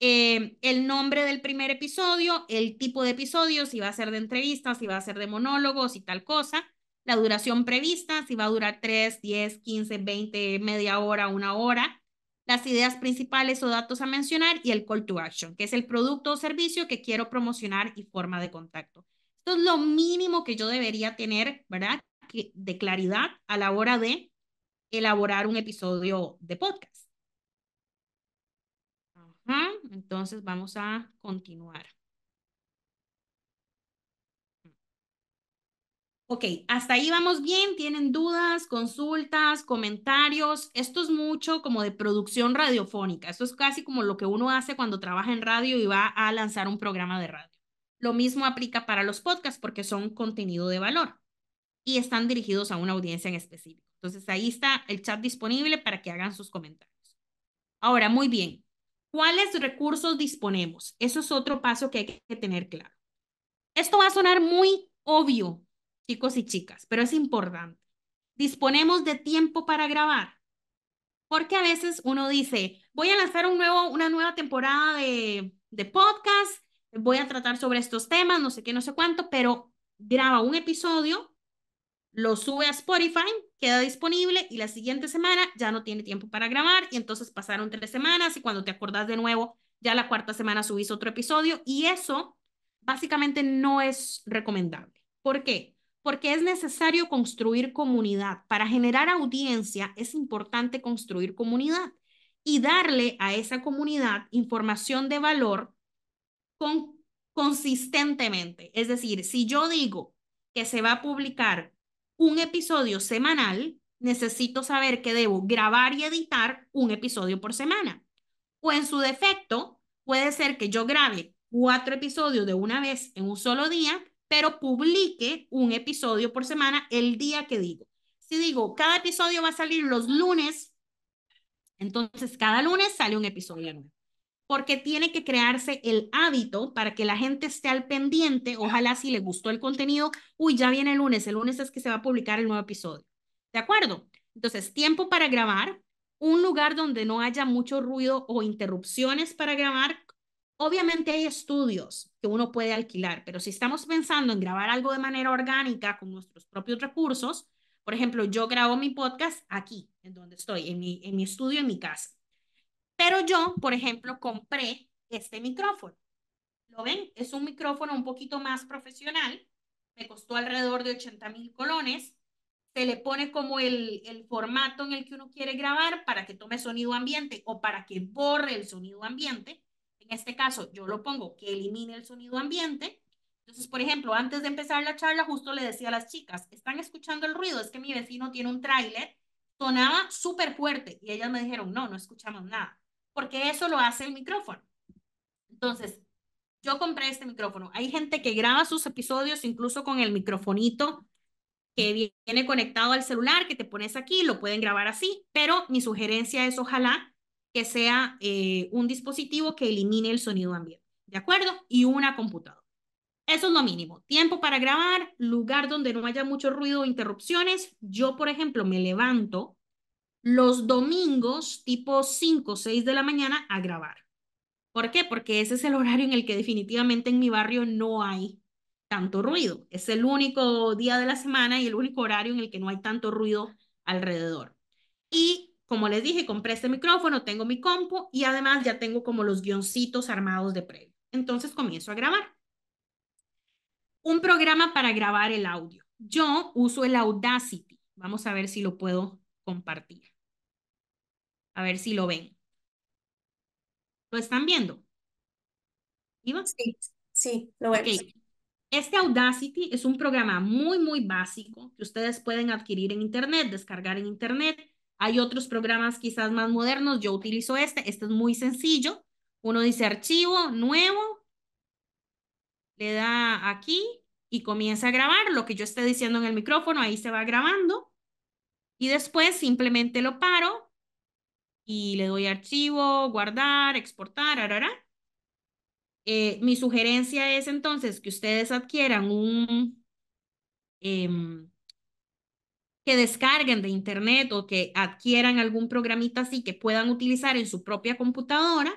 Eh, el nombre del primer episodio, el tipo de episodio, si va a ser de entrevistas, si va a ser de monólogos y tal cosa la duración prevista, si va a durar 3, 10, 15, 20, media hora, una hora, las ideas principales o datos a mencionar y el call to action, que es el producto o servicio que quiero promocionar y forma de contacto. Esto es lo mínimo que yo debería tener, ¿verdad? de claridad a la hora de elaborar un episodio de podcast. entonces vamos a continuar. Ok, hasta ahí vamos bien. ¿Tienen dudas, consultas, comentarios? Esto es mucho como de producción radiofónica. Esto es casi como lo que uno hace cuando trabaja en radio y va a lanzar un programa de radio. Lo mismo aplica para los podcasts porque son contenido de valor y están dirigidos a una audiencia en específico. Entonces ahí está el chat disponible para que hagan sus comentarios. Ahora, muy bien, ¿cuáles recursos disponemos? Eso es otro paso que hay que tener claro. Esto va a sonar muy obvio, chicos y chicas, pero es importante. Disponemos de tiempo para grabar, porque a veces uno dice, voy a lanzar un nuevo, una nueva temporada de, de podcast, voy a tratar sobre estos temas, no sé qué, no sé cuánto, pero graba un episodio, lo sube a Spotify, queda disponible y la siguiente semana ya no tiene tiempo para grabar y entonces pasaron tres semanas y cuando te acordás de nuevo, ya la cuarta semana subís otro episodio y eso básicamente no es recomendable. ¿Por qué? porque es necesario construir comunidad. Para generar audiencia es importante construir comunidad y darle a esa comunidad información de valor consistentemente. Es decir, si yo digo que se va a publicar un episodio semanal, necesito saber que debo grabar y editar un episodio por semana. O en su defecto, puede ser que yo grabe cuatro episodios de una vez en un solo día pero publique un episodio por semana el día que digo. Si digo, cada episodio va a salir los lunes, entonces cada lunes sale un episodio nuevo. Porque tiene que crearse el hábito para que la gente esté al pendiente. Ojalá si le gustó el contenido, uy, ya viene el lunes, el lunes es que se va a publicar el nuevo episodio. ¿De acuerdo? Entonces, tiempo para grabar, un lugar donde no haya mucho ruido o interrupciones para grabar. Obviamente hay estudios, que uno puede alquilar. Pero si estamos pensando en grabar algo de manera orgánica con nuestros propios recursos, por ejemplo, yo grabo mi podcast aquí, en donde estoy, en mi, en mi estudio, en mi casa. Pero yo, por ejemplo, compré este micrófono. ¿Lo ven? Es un micrófono un poquito más profesional. Me costó alrededor de 80 mil colones. Se le pone como el, el formato en el que uno quiere grabar para que tome sonido ambiente o para que borre el sonido ambiente en este caso, yo lo pongo que elimine el sonido ambiente. Entonces, por ejemplo, antes de empezar la charla, justo le decía a las chicas, ¿están escuchando el ruido? Es que mi vecino tiene un tráiler, sonaba súper fuerte y ellas me dijeron, no, no escuchamos nada, porque eso lo hace el micrófono. Entonces, yo compré este micrófono. Hay gente que graba sus episodios incluso con el microfonito que viene conectado al celular, que te pones aquí, lo pueden grabar así, pero mi sugerencia es ojalá que sea eh, un dispositivo que elimine el sonido ambiente, ¿de acuerdo? Y una computadora. Eso es lo mínimo. Tiempo para grabar, lugar donde no haya mucho ruido o interrupciones. Yo, por ejemplo, me levanto los domingos tipo 5 o 6 de la mañana a grabar. ¿Por qué? Porque ese es el horario en el que definitivamente en mi barrio no hay tanto ruido. Es el único día de la semana y el único horario en el que no hay tanto ruido alrededor. Y como les dije, compré este micrófono, tengo mi compu y además ya tengo como los guioncitos armados de previo. Entonces comienzo a grabar. Un programa para grabar el audio. Yo uso el Audacity. Vamos a ver si lo puedo compartir. A ver si lo ven. ¿Lo están viendo? Sí, sí, lo veo. Este Audacity es un programa muy, muy básico que ustedes pueden adquirir en Internet, descargar en Internet hay otros programas quizás más modernos, yo utilizo este, este es muy sencillo. Uno dice archivo, nuevo, le da aquí y comienza a grabar lo que yo esté diciendo en el micrófono, ahí se va grabando. Y después simplemente lo paro y le doy archivo, guardar, exportar, eh, mi sugerencia es entonces que ustedes adquieran un, em, que descarguen de internet o que adquieran algún programita así que puedan utilizar en su propia computadora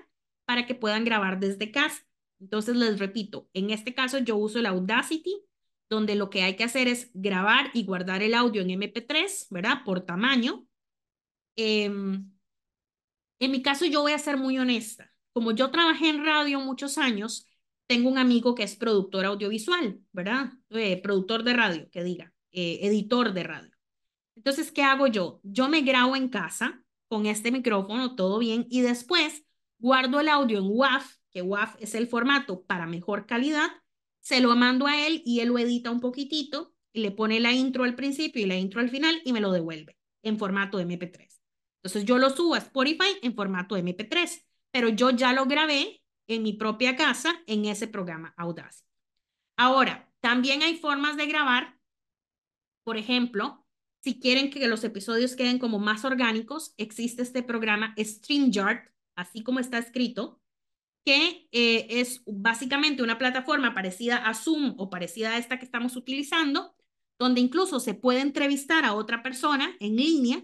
para que puedan grabar desde casa. Entonces les repito, en este caso yo uso el Audacity, donde lo que hay que hacer es grabar y guardar el audio en MP3, ¿verdad? Por tamaño. Em, en mi caso yo voy a ser muy honesta. Como yo trabajé en radio muchos años, tengo un amigo que es productor audiovisual, ¿verdad? Eh, productor de radio, que diga, eh, editor de radio. Entonces, ¿qué hago yo? Yo me grabo en casa con este micrófono, todo bien, y después guardo el audio en WAF, que WAF es el formato para mejor calidad, se lo mando a él y él lo edita un poquitito y le pone la intro al principio y la intro al final y me lo devuelve en formato MP3. Entonces yo lo subo a Spotify en formato MP3, pero yo ya lo grabé en mi propia casa en ese programa Audacity. Ahora, también hay formas de grabar, por ejemplo, si quieren que los episodios queden como más orgánicos, existe este programa StreamYard, así como está escrito, que eh, es básicamente una plataforma parecida a Zoom o parecida a esta que estamos utilizando, donde incluso se puede entrevistar a otra persona en línea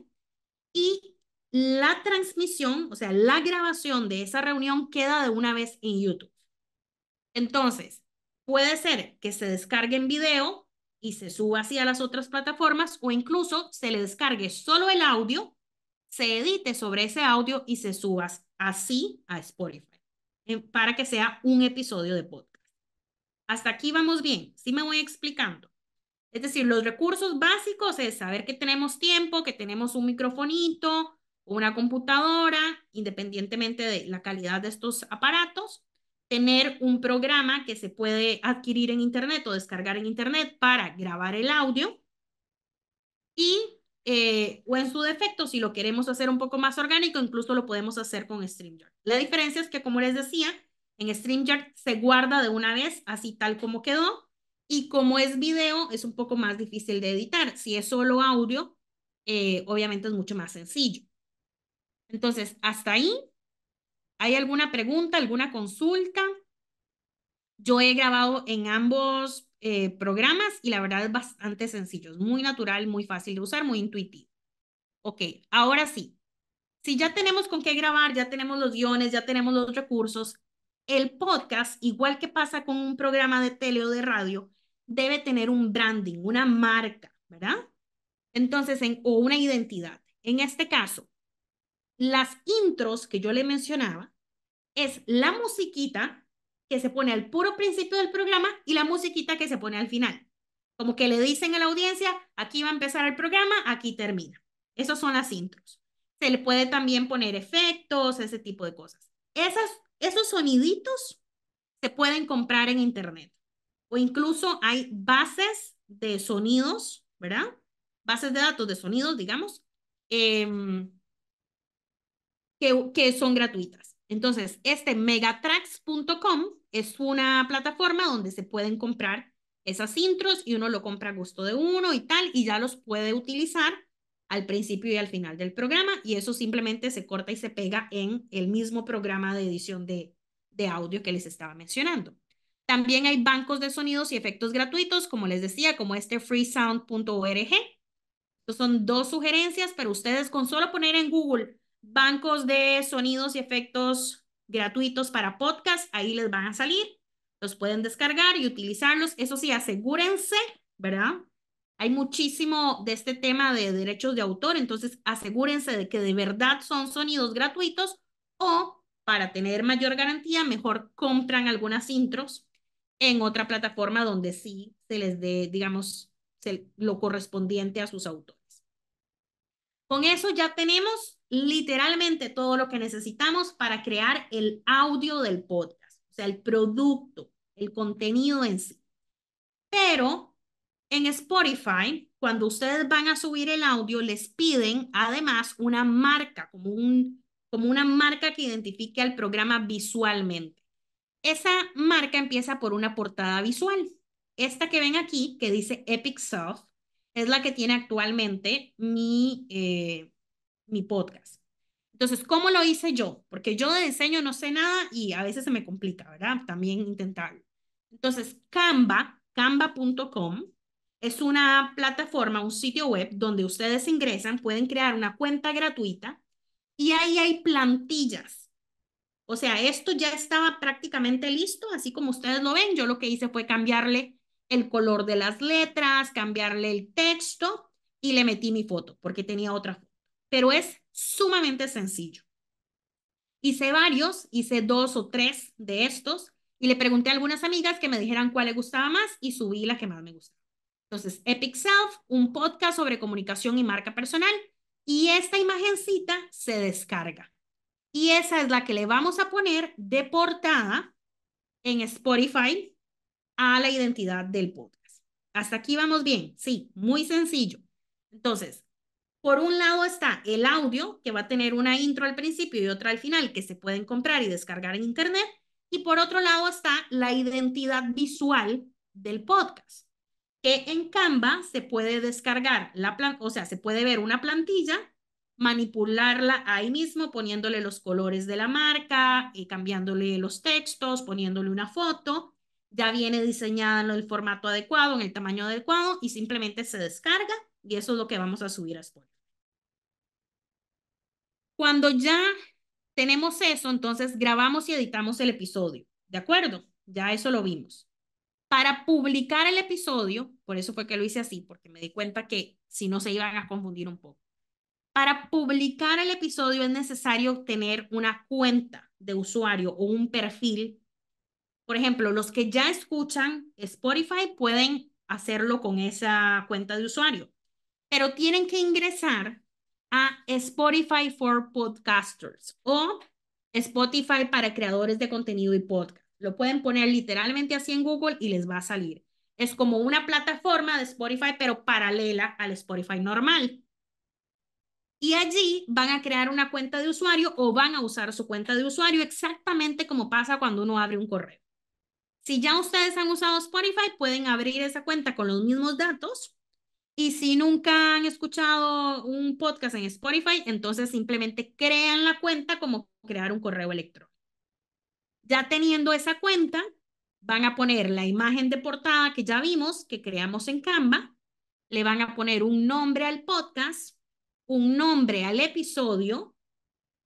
y la transmisión, o sea, la grabación de esa reunión queda de una vez en YouTube. Entonces, puede ser que se descargue en video y se suba así a las otras plataformas o incluso se le descargue solo el audio, se edite sobre ese audio y se suba así a Spotify eh, para que sea un episodio de podcast. Hasta aquí vamos bien, sí me voy explicando. Es decir, los recursos básicos es saber que tenemos tiempo, que tenemos un microfonito, una computadora, independientemente de la calidad de estos aparatos, tener un programa que se puede adquirir en Internet o descargar en Internet para grabar el audio y, eh, o en su defecto, si lo queremos hacer un poco más orgánico, incluso lo podemos hacer con StreamYard. La diferencia es que, como les decía, en StreamYard se guarda de una vez, así tal como quedó, y como es video, es un poco más difícil de editar. Si es solo audio, eh, obviamente es mucho más sencillo. Entonces, hasta ahí ¿Hay alguna pregunta, alguna consulta? Yo he grabado en ambos eh, programas y la verdad es bastante sencillo, es muy natural, muy fácil de usar, muy intuitivo. Ok, ahora sí, si ya tenemos con qué grabar, ya tenemos los guiones, ya tenemos los recursos, el podcast, igual que pasa con un programa de tele o de radio, debe tener un branding, una marca, ¿verdad? Entonces, en, o una identidad. En este caso, las intros que yo le mencionaba es la musiquita que se pone al puro principio del programa y la musiquita que se pone al final. Como que le dicen a la audiencia, aquí va a empezar el programa, aquí termina. Esos son las intros. Se le puede también poner efectos, ese tipo de cosas. Esas, esos soniditos se pueden comprar en internet. O incluso hay bases de sonidos, ¿verdad? Bases de datos de sonidos, digamos, em, que son gratuitas. Entonces, este megatracks.com es una plataforma donde se pueden comprar esas intros y uno lo compra a gusto de uno y tal, y ya los puede utilizar al principio y al final del programa, y eso simplemente se corta y se pega en el mismo programa de edición de, audio que les estaba mencionando. También hay bancos de sonidos y efectos gratuitos, como les decía, como este freesound.org. son dos sugerencias, pero ustedes con solo poner en Google bancos de sonidos y efectos gratuitos para podcast, ahí les van a salir, los pueden descargar y utilizarlos. Eso sí, asegúrense, ¿verdad? Hay muchísimo de este tema de derechos de autor, entonces asegúrense de que de verdad son sonidos gratuitos o para tener mayor garantía, mejor compran algunas intros en otra plataforma donde sí se les dé, digamos, lo correspondiente a sus autores. Con eso ya tenemos literalmente todo lo que necesitamos para crear el audio del podcast, o sea, el producto, el contenido en sí. Pero en Spotify, cuando ustedes van a subir el audio, les piden además una marca, como, un, como una marca que identifique al programa visualmente. Esa marca empieza por una portada visual. Esta que ven aquí, que dice Epic Soft, es la que tiene actualmente mi, eh, mi podcast. Entonces, ¿cómo lo hice yo? Porque yo de diseño no sé nada y a veces se me complica, ¿verdad? También intentarlo. Entonces, Canva, canva.com, es una plataforma, un sitio web donde ustedes ingresan, pueden crear una cuenta gratuita y ahí hay plantillas. O sea, esto ya estaba prácticamente listo, así como ustedes lo ven. Yo lo que hice fue cambiarle el color de las letras, cambiarle el texto y le metí mi foto porque tenía otra foto pero es sumamente sencillo. Hice varios, hice dos o tres de estos y le pregunté a algunas amigas que me dijeran cuál le gustaba más y subí la que más me gustaba. Entonces, Epic Self, un podcast sobre comunicación y marca personal y esta imagencita se descarga. Y esa es la que le vamos a poner de portada en Spotify a la identidad del podcast. Hasta aquí vamos bien. Sí, muy sencillo. Entonces, por un lado está el audio, que va a tener una intro al principio y otra al final, que se pueden comprar y descargar en Internet. Y por otro lado está la identidad visual del podcast, que en Canva se puede descargar, la plan o sea, se puede ver una plantilla, manipularla ahí mismo, poniéndole los colores de la marca, y eh, cambiándole los textos, poniéndole una foto. Ya viene diseñada en el formato adecuado, en el tamaño adecuado y simplemente se descarga y eso es lo que vamos a subir a Spotify. Cuando ya tenemos eso, entonces grabamos y editamos el episodio, ¿de acuerdo? Ya eso lo vimos. Para publicar el episodio, por eso fue que lo hice así, porque me di cuenta que si no se iban a confundir un poco. Para publicar el episodio es necesario tener una cuenta de usuario o un perfil. Por ejemplo, los que ya escuchan Spotify pueden hacerlo con esa cuenta de usuario, pero tienen que ingresar a Spotify for Podcasters o Spotify para creadores de contenido y podcast. Lo pueden poner literalmente así en Google y les va a salir. Es como una plataforma de Spotify, pero paralela al Spotify normal. Y allí van a crear una cuenta de usuario o van a usar su cuenta de usuario exactamente como pasa cuando uno abre un correo. Si ya ustedes han usado Spotify, pueden abrir esa cuenta con los mismos datos y si nunca han escuchado un podcast en Spotify, entonces simplemente crean la cuenta como crear un correo electrónico. Ya teniendo esa cuenta, van a poner la imagen de portada que ya vimos, que creamos en Canva, le van a poner un nombre al podcast, un nombre al episodio,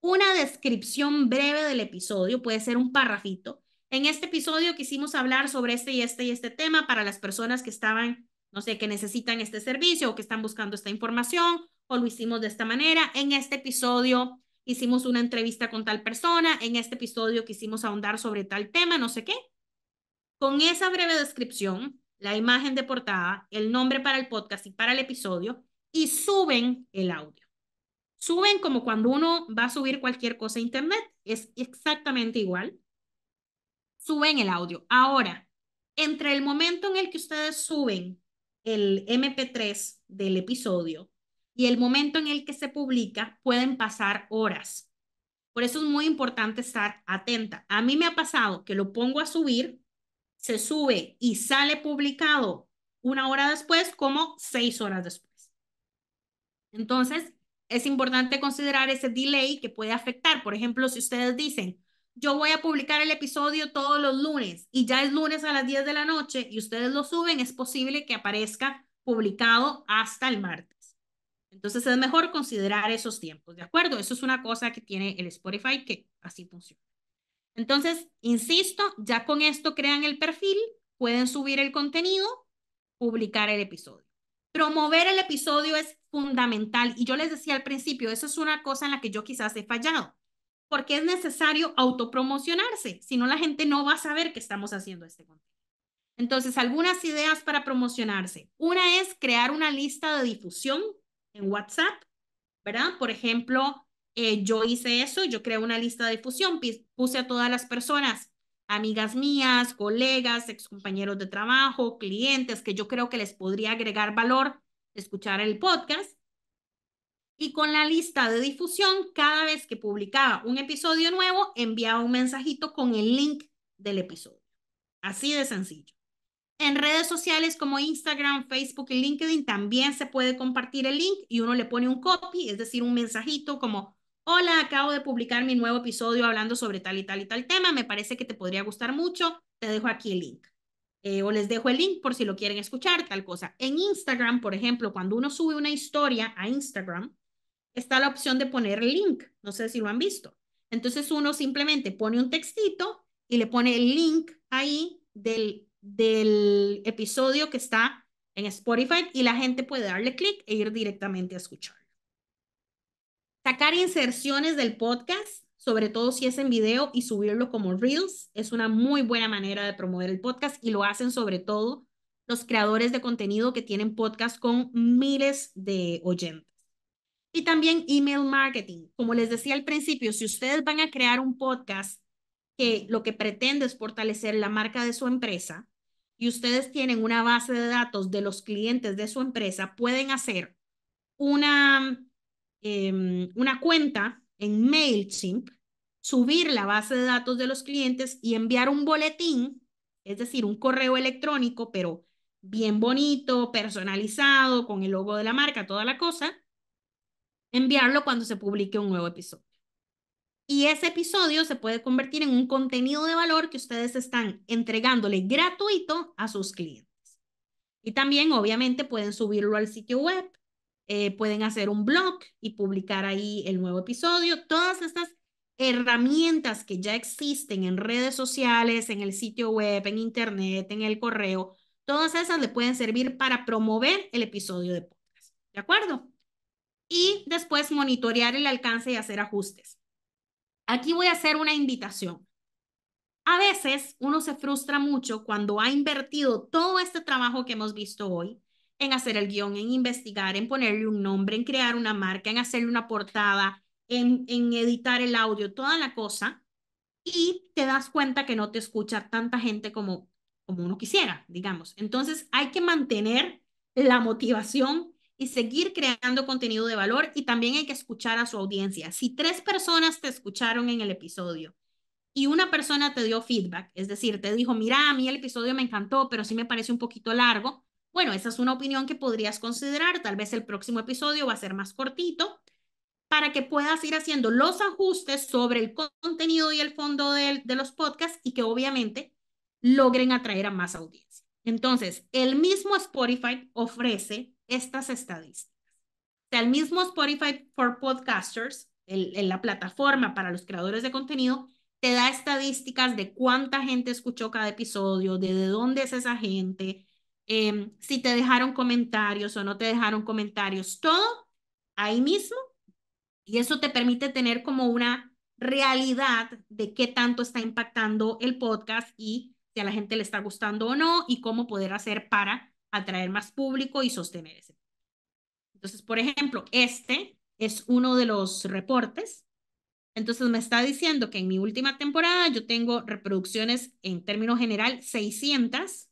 una descripción breve del episodio, puede ser un parrafito. En este episodio quisimos hablar sobre este y este y este tema para las personas que estaban no sé, que necesitan este servicio o que están buscando esta información o lo hicimos de esta manera. En este episodio hicimos una entrevista con tal persona, en este episodio quisimos ahondar sobre tal tema, no sé qué. Con esa breve descripción, la imagen de portada, el nombre para el podcast y para el episodio y suben el audio. Suben como cuando uno va a subir cualquier cosa a internet, es exactamente igual. Suben el audio. Ahora, entre el momento en el que ustedes suben el MP3 del episodio y el momento en el que se publica pueden pasar horas. Por eso es muy importante estar atenta. A mí me ha pasado que lo pongo a subir, se sube y sale publicado una hora después como seis horas después. Entonces, es importante considerar ese delay que puede afectar. Por ejemplo, si ustedes dicen, yo voy a publicar el episodio todos los lunes y ya es lunes a las 10 de la noche y ustedes lo suben, es posible que aparezca publicado hasta el martes. Entonces es mejor considerar esos tiempos, ¿de acuerdo? Eso es una cosa que tiene el Spotify que así funciona. Entonces, insisto, ya con esto crean el perfil, pueden subir el contenido, publicar el episodio. Promover el episodio es fundamental y yo les decía al principio, eso es una cosa en la que yo quizás he fallado porque es necesario autopromocionarse, si no la gente no va a saber que estamos haciendo este contenido. Entonces, algunas ideas para promocionarse. Una es crear una lista de difusión en WhatsApp, ¿verdad? Por ejemplo, eh, yo hice eso, yo creo una lista de difusión, puse a todas las personas, amigas mías, colegas, excompañeros de trabajo, clientes que yo creo que les podría agregar valor escuchar el podcast y con la lista de difusión, cada vez que publicaba un episodio nuevo, enviaba un mensajito con el link del episodio. Así de sencillo. En redes sociales como Instagram, Facebook y LinkedIn también se puede compartir el link y uno le pone un copy, es decir, un mensajito como, hola, acabo de publicar mi nuevo episodio hablando sobre tal y tal y tal tema, me parece que te podría gustar mucho, te dejo aquí el link. Eh, o les dejo el link por si lo quieren escuchar, tal cosa. En Instagram, por ejemplo, cuando uno sube una historia a Instagram, está la opción de poner link. No sé si lo han visto. Entonces uno simplemente pone un textito y le pone el link ahí del, del episodio que está en Spotify y la gente puede darle clic e ir directamente a escucharlo. Sacar inserciones del podcast, sobre todo si es en video y subirlo como reels, es una muy buena manera de promover el podcast y lo hacen sobre todo los creadores de contenido que tienen podcast con miles de oyentes. Y también email marketing. Como les decía al principio, si ustedes van a crear un podcast que lo que pretende es fortalecer la marca de su empresa y ustedes tienen una base de datos de los clientes de su empresa, pueden hacer una, em, una cuenta en MailChimp, subir la base de datos de los clientes y enviar un boletín, es decir, un correo electrónico, pero bien bonito, personalizado, con el logo de la marca, toda la cosa, enviarlo cuando se publique un nuevo episodio. Y ese episodio se puede convertir en un contenido de valor que ustedes están entregándole gratuito a sus clientes. Y también, obviamente, pueden subirlo al sitio web, eh, pueden hacer un blog y publicar ahí el nuevo episodio. Todas estas herramientas que ya existen en redes sociales, en el sitio web, en internet, en el correo, todas esas le pueden servir para promover el episodio de podcast. ¿De acuerdo? y después monitorear el alcance y hacer ajustes. Aquí voy a hacer una invitación. A veces uno se frustra mucho cuando ha invertido todo este trabajo que hemos visto hoy en hacer el guión, en investigar, en ponerle un nombre, en crear una marca, en hacerle una portada, en, en editar el audio, toda la cosa, y te das cuenta que no te escucha tanta gente como, como uno quisiera, digamos. Entonces hay que mantener la motivación y seguir creando contenido de valor y también hay que escuchar a su audiencia. Si tres personas te escucharon en el episodio y una persona te dio feedback, es decir, te dijo, mira, a mí el episodio me encantó, pero sí me parece un poquito largo, bueno, esa es una opinión que podrías considerar, tal vez el próximo episodio va a ser más cortito para que puedas ir haciendo los ajustes sobre el contenido y el fondo de, de los podcasts y que obviamente logren atraer a más audiencia. Entonces, el mismo Spotify ofrece estas estadísticas. O sea, el mismo Spotify for Podcasters, el, la plataforma para los creadores de contenido, te da estadísticas de cuánta gente escuchó cada episodio, de, dónde es esa gente, em, si te dejaron comentarios o no te dejaron comentarios, todo ahí mismo. Y eso te permite tener como una realidad de qué tanto está impactando el podcast y si a la gente le está gustando o no y cómo poder hacer para atraer más público y sostener ese. Entonces, por ejemplo, este es uno de los reportes. Entonces me está diciendo que en mi última temporada yo tengo reproducciones en términos general 600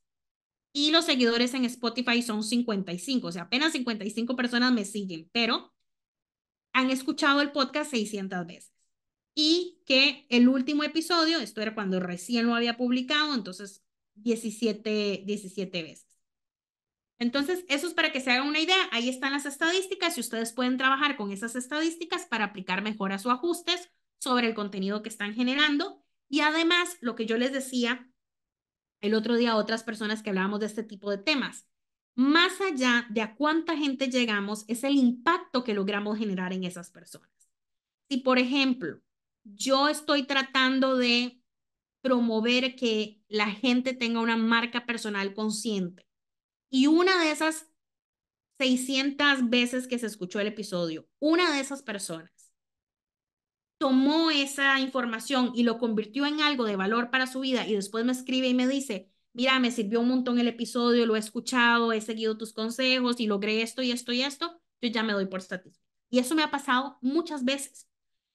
y los seguidores en Spotify son 55, o sea, apenas 55 personas me siguen, pero han escuchado el podcast 600 veces. Y que el último episodio, esto era cuando recién lo había publicado, entonces 17, 17 veces. Entonces, eso es para que se hagan una idea. Ahí están las estadísticas y ustedes pueden trabajar con esas estadísticas para aplicar mejoras o ajustes sobre el contenido que están generando. Y además, lo que yo les decía el otro día a otras personas que hablábamos de este tipo de temas, más allá de a cuánta gente llegamos, es el impacto que logramos generar en esas personas. Si, por ejemplo, yo estoy tratando de promover que la gente tenga una marca personal consciente, y una de esas 600 veces que se escuchó el episodio, una de esas personas tomó esa información y lo convirtió en algo de valor para su vida y después me escribe y me dice, mira, me sirvió un montón el episodio, lo he escuchado, he seguido tus consejos y logré esto y esto y esto, yo ya me doy por satisfecho. Y eso me ha pasado muchas veces.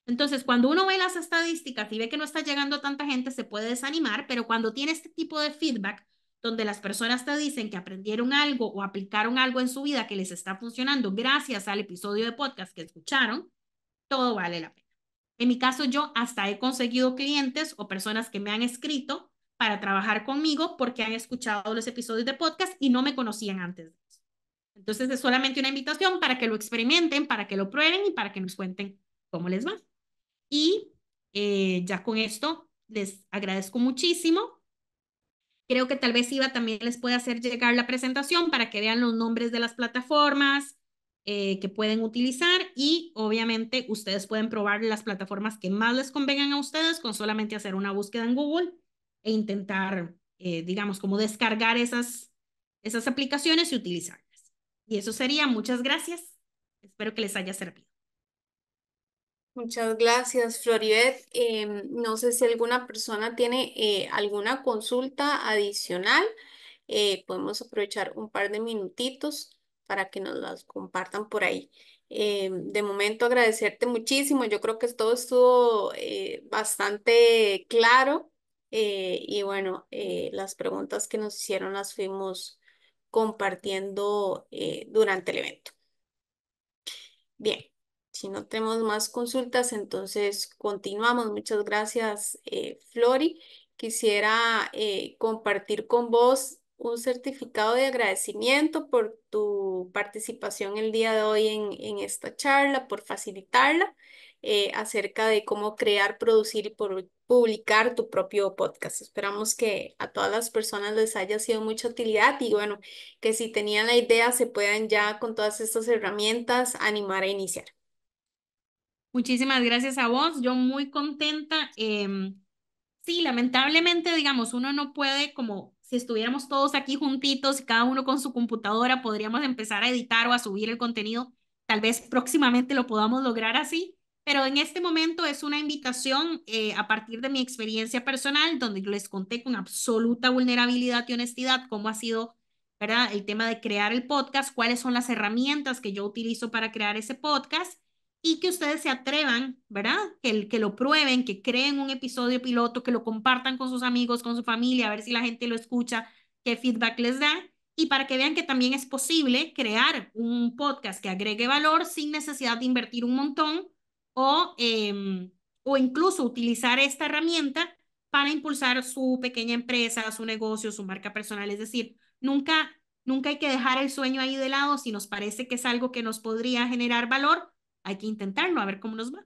Entonces, cuando uno ve las estadísticas y ve que no está llegando a tanta gente, se puede desanimar, pero cuando tiene este tipo de feedback, donde las personas te dicen que aprendieron algo o aplicaron algo en su vida que les está funcionando gracias al episodio de podcast que escucharon, todo vale la pena. En mi caso, yo hasta he conseguido clientes o personas que me han escrito para trabajar conmigo porque han escuchado los episodios de podcast y no me conocían antes Entonces, es solamente una invitación para que lo experimenten, para que lo prueben y para que nos cuenten cómo les va. Y eh, ya con esto, les agradezco muchísimo Creo que tal vez iba también les puede hacer llegar la presentación para que vean los nombres de las plataformas eh, que pueden utilizar y obviamente ustedes pueden probar las plataformas que más les convengan a ustedes con solamente hacer una búsqueda en Google e intentar, eh, digamos, como descargar esas, esas aplicaciones y utilizarlas. Y eso sería, muchas gracias. Espero que les haya servido. Muchas gracias, Floribet. Em, no sé si alguna persona tiene eh, alguna consulta adicional. Eh, podemos aprovechar un par de minutitos para que nos las compartan por ahí. Em, de momento, agradecerte muchísimo. Yo creo que todo estuvo eh, bastante claro y bueno, las preguntas que nos hicieron las fuimos compartiendo durante el evento. Bien si no tenemos más consultas, entonces continuamos. Muchas gracias, eh, Flori. Quisiera eh, compartir con vos un certificado de agradecimiento por tu participación el día de hoy en, esta charla, por facilitarla eh, acerca de cómo crear, producir y publicar tu propio podcast. Esperamos que a todas las personas les haya sido mucha utilidad y bueno, que si tenían la idea se puedan ya con todas estas herramientas animar a iniciar. Muchísimas gracias a vos, yo muy contenta. Em, sí, lamentablemente, digamos, uno no puede como si estuviéramos todos aquí juntitos y cada uno con su computadora, podríamos empezar a editar o a subir el contenido. Tal vez próximamente lo podamos lograr así, pero en este momento es una invitación eh, a partir de mi experiencia personal, donde les conté con absoluta vulnerabilidad y honestidad cómo ha sido ¿verdad? el tema de crear el podcast, cuáles son las herramientas que yo utilizo para crear ese podcast y que ustedes se atrevan, ¿verdad? Que, que lo prueben, que creen un episodio piloto, que lo compartan con sus amigos, con su familia, a ver si la gente lo escucha, qué feedback les da. Y para que vean que también es posible crear un podcast que agregue valor sin necesidad de invertir un montón o, em, o incluso utilizar esta herramienta para impulsar su pequeña empresa, su negocio, su marca personal. Es decir, nunca, nunca hay que dejar el sueño ahí de lado. Si nos parece que es algo que nos podría generar valor, hay que intentarlo, a ver cómo nos va.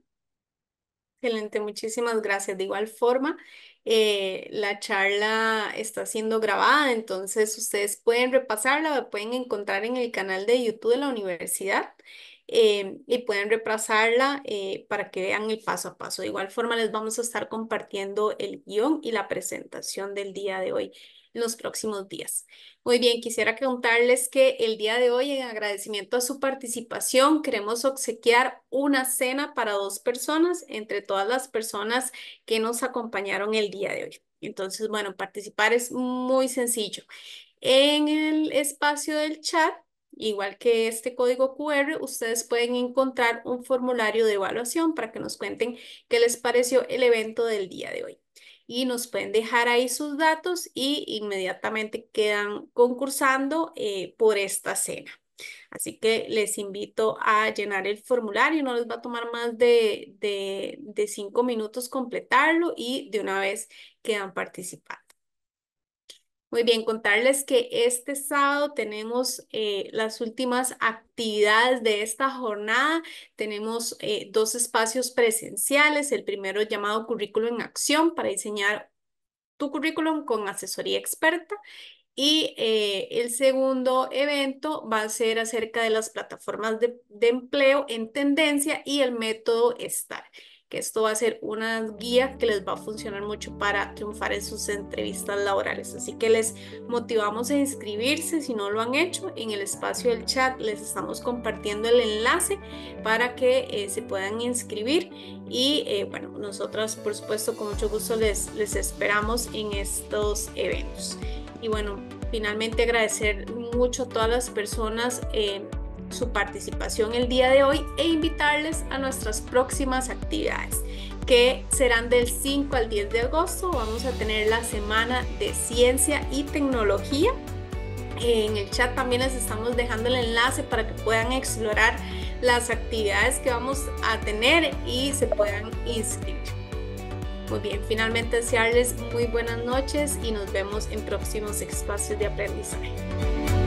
Excelente, muchísimas gracias. De igual forma, eh, la charla está siendo grabada, entonces ustedes pueden repasarla, la pueden encontrar en el canal de YouTube de la universidad eh, y pueden repasarla eh, para que vean el paso a paso. De igual forma, les vamos a estar compartiendo el guión y la presentación del día de hoy los próximos días. Muy bien, quisiera contarles que el día de hoy, en agradecimiento a su participación, queremos obsequiar una cena para dos personas entre todas las personas que nos acompañaron el día de hoy. Entonces, bueno, participar es muy sencillo. En el espacio del chat Igual que este código QR, ustedes pueden encontrar un formulario de evaluación para que nos cuenten qué les pareció el evento del día de hoy y nos pueden dejar ahí sus datos y inmediatamente quedan concursando eh, por esta cena. Así que les invito a llenar el formulario, no les va a tomar más de, de cinco minutos completarlo y de una vez quedan participando. Muy bien, contarles que este sábado tenemos eh, las últimas actividades de esta jornada. Tenemos eh, dos espacios presenciales. El primero llamado Currículo en Acción para diseñar tu currículum con asesoría experta. Y eh, el segundo evento va a ser acerca de las plataformas de, empleo en tendencia y el método STAR que esto va a ser una guía que les va a funcionar mucho para triunfar en sus entrevistas laborales. Así que les motivamos a inscribirse si no lo han hecho. En el espacio del chat les estamos compartiendo el enlace para que eh, se puedan inscribir y eh, bueno, nosotras por supuesto con mucho gusto les, les esperamos en estos eventos. Y bueno, finalmente agradecer mucho a todas las personas. Eh, su participación el día de hoy e invitarles a nuestras próximas actividades que serán del 5 al 10 de agosto. Vamos a tener la semana de ciencia y tecnología. En el chat también les estamos dejando el enlace para que puedan explorar las actividades que vamos a tener y se puedan inscribir. Muy bien, finalmente desearles muy buenas noches y nos vemos en próximos espacios de aprendizaje.